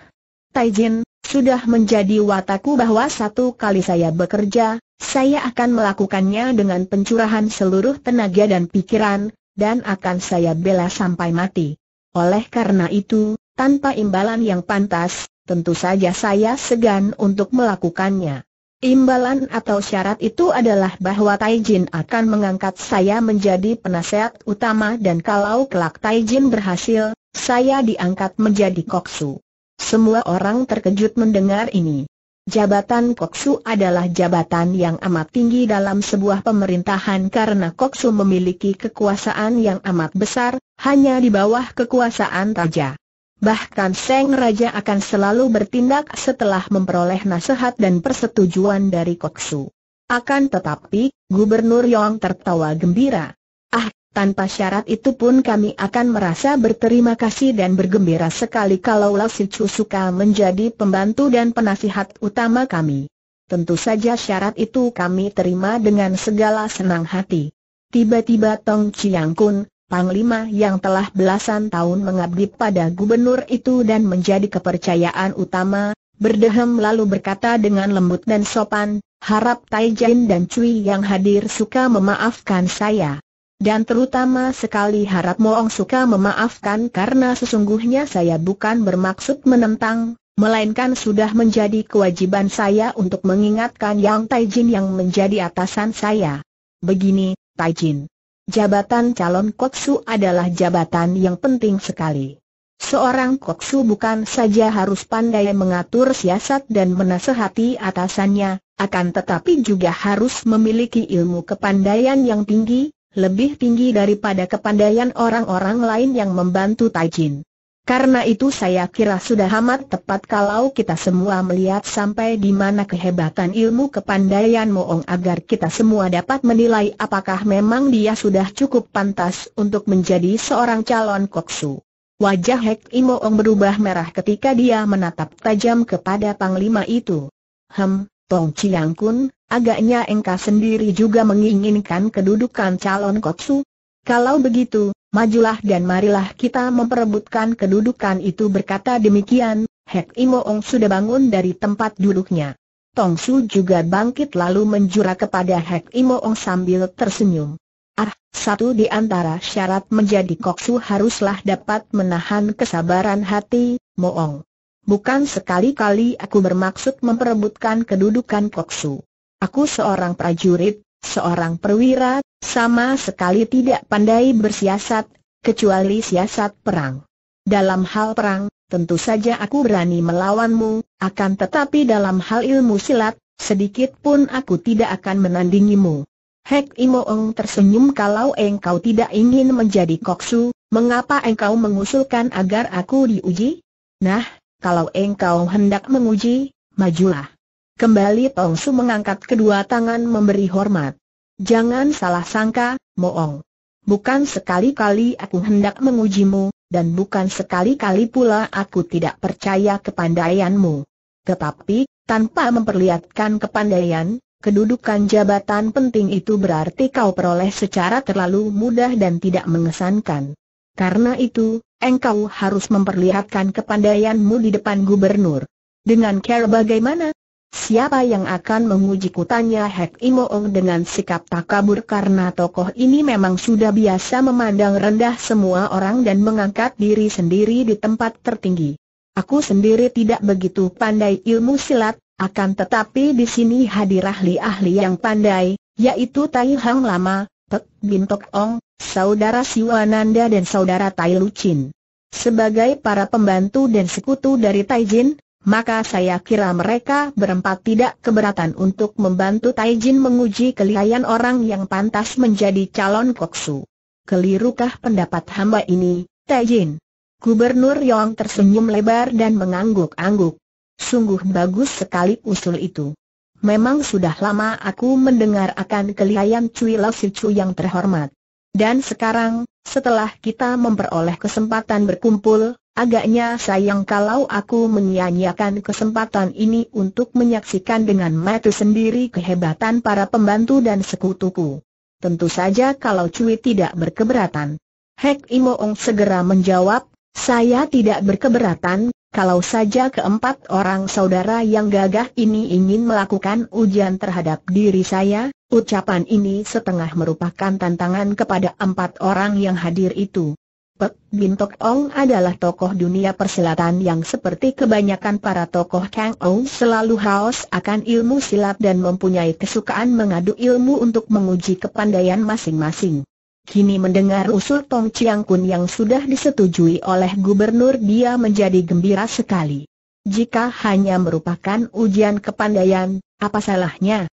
Taijin, sudah menjadi wataku bahwa satu kali saya bekerja, saya akan melakukannya dengan pencurahan seluruh tenaga dan pikiran, dan akan saya bela sampai mati. Oleh karena itu, tanpa imbalan yang pantas, tentu saja saya segan untuk melakukannya. Imbalan atau syarat itu adalah bahwa Taijin akan mengangkat saya menjadi penasehat utama dan kalau kelak Taijin berhasil, saya diangkat menjadi koksu. Semua orang terkejut mendengar ini. Jabatan koksu adalah jabatan yang amat tinggi dalam sebuah pemerintahan karena koksu memiliki kekuasaan yang amat besar, hanya di bawah kekuasaan raja. Bahkan Seng Raja akan selalu bertindak setelah memperoleh nasihat dan persetujuan dari Koksu. Akan tetapi, Gubernur Yong tertawa gembira. Ah, tanpa syarat itu pun kami akan merasa berterima kasih dan bergembira sekali kalau La si suka menjadi pembantu dan penasihat utama kami. Tentu saja syarat itu kami terima dengan segala senang hati. Tiba-tiba Tong Chiang Kun, Panglima yang telah belasan tahun mengabdi pada gubernur itu dan menjadi kepercayaan utama, berdehem lalu berkata dengan lembut dan sopan, harap Tai Jin dan Cui yang hadir suka memaafkan saya. Dan terutama sekali harap Moong suka memaafkan karena sesungguhnya saya bukan bermaksud menentang, melainkan sudah menjadi kewajiban saya untuk mengingatkan Yang Taijin yang menjadi atasan saya. Begini, Taijin jabatan calon koksu adalah jabatan yang penting sekali. Seorang koksu bukan saja harus pandai mengatur siasat dan menasehati atasannya, akan tetapi juga harus memiliki ilmu kepandaian yang tinggi, lebih tinggi daripada kepandaian orang-orang lain yang membantu Taijin. Karena itu saya kira sudah amat tepat kalau kita semua melihat sampai di mana kehebatan ilmu kepandaian Moong agar kita semua dapat menilai apakah memang dia sudah cukup pantas untuk menjadi seorang calon koksu. Wajah Hek Imoong berubah merah ketika dia menatap tajam kepada panglima itu. Hem, Tong Chiang Kun, agaknya engkau sendiri juga menginginkan kedudukan calon koksu? Kalau begitu, majulah dan marilah kita memperebutkan kedudukan itu berkata demikian, Hek Imoong sudah bangun dari tempat duduknya. Tong Su juga bangkit lalu menjura kepada Hek Imoong sambil tersenyum. Ah, satu di antara syarat menjadi koksu haruslah dapat menahan kesabaran hati, Moong. Bukan sekali-kali aku bermaksud memperebutkan kedudukan koksu. Aku seorang prajurit, seorang perwira, sama sekali tidak pandai bersiasat, kecuali siasat perang. Dalam hal perang, tentu saja aku berani melawanmu, akan tetapi dalam hal ilmu silat, sedikit pun aku tidak akan menandingimu. Hek Imoong tersenyum kalau engkau tidak ingin menjadi koksu, mengapa engkau mengusulkan agar aku diuji? Nah, kalau engkau hendak menguji, majulah. Kembali Tongsu mengangkat kedua tangan memberi hormat. Jangan salah sangka, Moong. Bukan sekali-kali aku hendak mengujimu, dan bukan sekali-kali pula aku tidak percaya kepandaianmu. Tetapi, tanpa memperlihatkan kepandaian, kedudukan jabatan penting itu berarti kau peroleh secara terlalu mudah dan tidak mengesankan. Karena itu, engkau harus memperlihatkan kepandaianmu di depan gubernur. Dengan cara bagaimana? Siapa yang akan menguji tanya Hek Imoong dengan sikap takabur karena tokoh ini memang sudah biasa memandang rendah semua orang dan mengangkat diri sendiri di tempat tertinggi. Aku sendiri tidak begitu pandai ilmu silat, akan tetapi di sini hadir ahli-ahli yang pandai, yaitu Tai Hang Lama, Tek Bin Tok Ong, saudara Siwananda dan saudara Tai Lucin. Sebagai para pembantu dan sekutu dari Tai Jin? maka saya kira mereka berempat tidak keberatan untuk membantu Taijin menguji kelihayan orang yang pantas menjadi calon koksu. Kelirukah pendapat hamba ini, Taijin? Gubernur Yong tersenyum lebar dan mengangguk-angguk. Sungguh bagus sekali usul itu. Memang sudah lama aku mendengar akan kelihayan Cui Si Cui yang terhormat. Dan sekarang, setelah kita memperoleh kesempatan berkumpul, Agaknya sayang kalau aku menyia-nyiakan kesempatan ini untuk menyaksikan dengan mata sendiri kehebatan para pembantu dan sekutuku. Tentu saja kalau Cui tidak berkeberatan. Hek Imoong segera menjawab, saya tidak berkeberatan, kalau saja keempat orang saudara yang gagah ini ingin melakukan ujian terhadap diri saya, ucapan ini setengah merupakan tantangan kepada empat orang yang hadir itu. Pek Bin Ong adalah tokoh dunia persilatan yang seperti kebanyakan para tokoh Kang Ong selalu haus akan ilmu silat dan mempunyai kesukaan mengadu ilmu untuk menguji kepandaian masing-masing. Kini mendengar usul Tong Chiang Kun yang sudah disetujui oleh gubernur dia menjadi gembira sekali. Jika hanya merupakan ujian kepandaian, apa salahnya?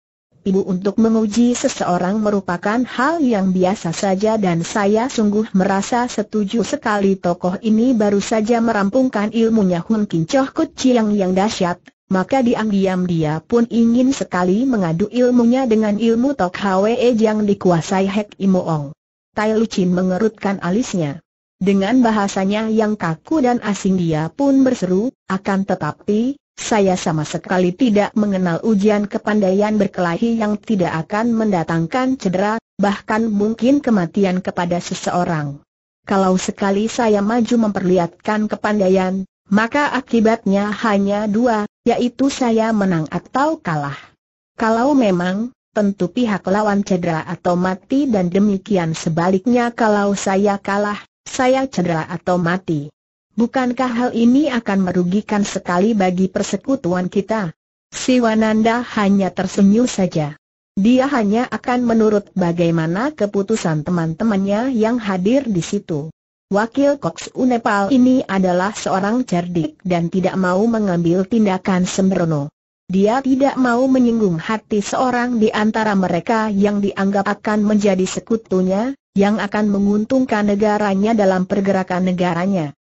Ibu untuk menguji seseorang merupakan hal yang biasa saja dan saya sungguh merasa setuju sekali tokoh ini baru saja merampungkan ilmunya Hun Choh Kut Chiang yang dahsyat, maka diam-diam dia pun ingin sekali mengadu ilmunya dengan ilmu Tok Hwe yang dikuasai Hek Ong. Tai Chin mengerutkan alisnya. Dengan bahasanya yang kaku dan asing dia pun berseru, akan tetapi, saya sama sekali tidak mengenal ujian kepandaian berkelahi yang tidak akan mendatangkan cedera, bahkan mungkin kematian kepada seseorang. Kalau sekali saya maju memperlihatkan kepandaian, maka akibatnya hanya dua, yaitu saya menang atau kalah. Kalau memang, tentu pihak lawan cedera atau mati dan demikian sebaliknya kalau saya kalah, saya cedera atau mati. Bukankah hal ini akan merugikan sekali bagi persekutuan kita? Siwananda hanya tersenyum saja. Dia hanya akan menurut bagaimana keputusan teman-temannya yang hadir di situ. Wakil Koks Unepal ini adalah seorang cerdik dan tidak mau mengambil tindakan sembrono. Dia tidak mau menyinggung hati seorang di antara mereka yang dianggap akan menjadi sekutunya, yang akan menguntungkan negaranya dalam pergerakan negaranya.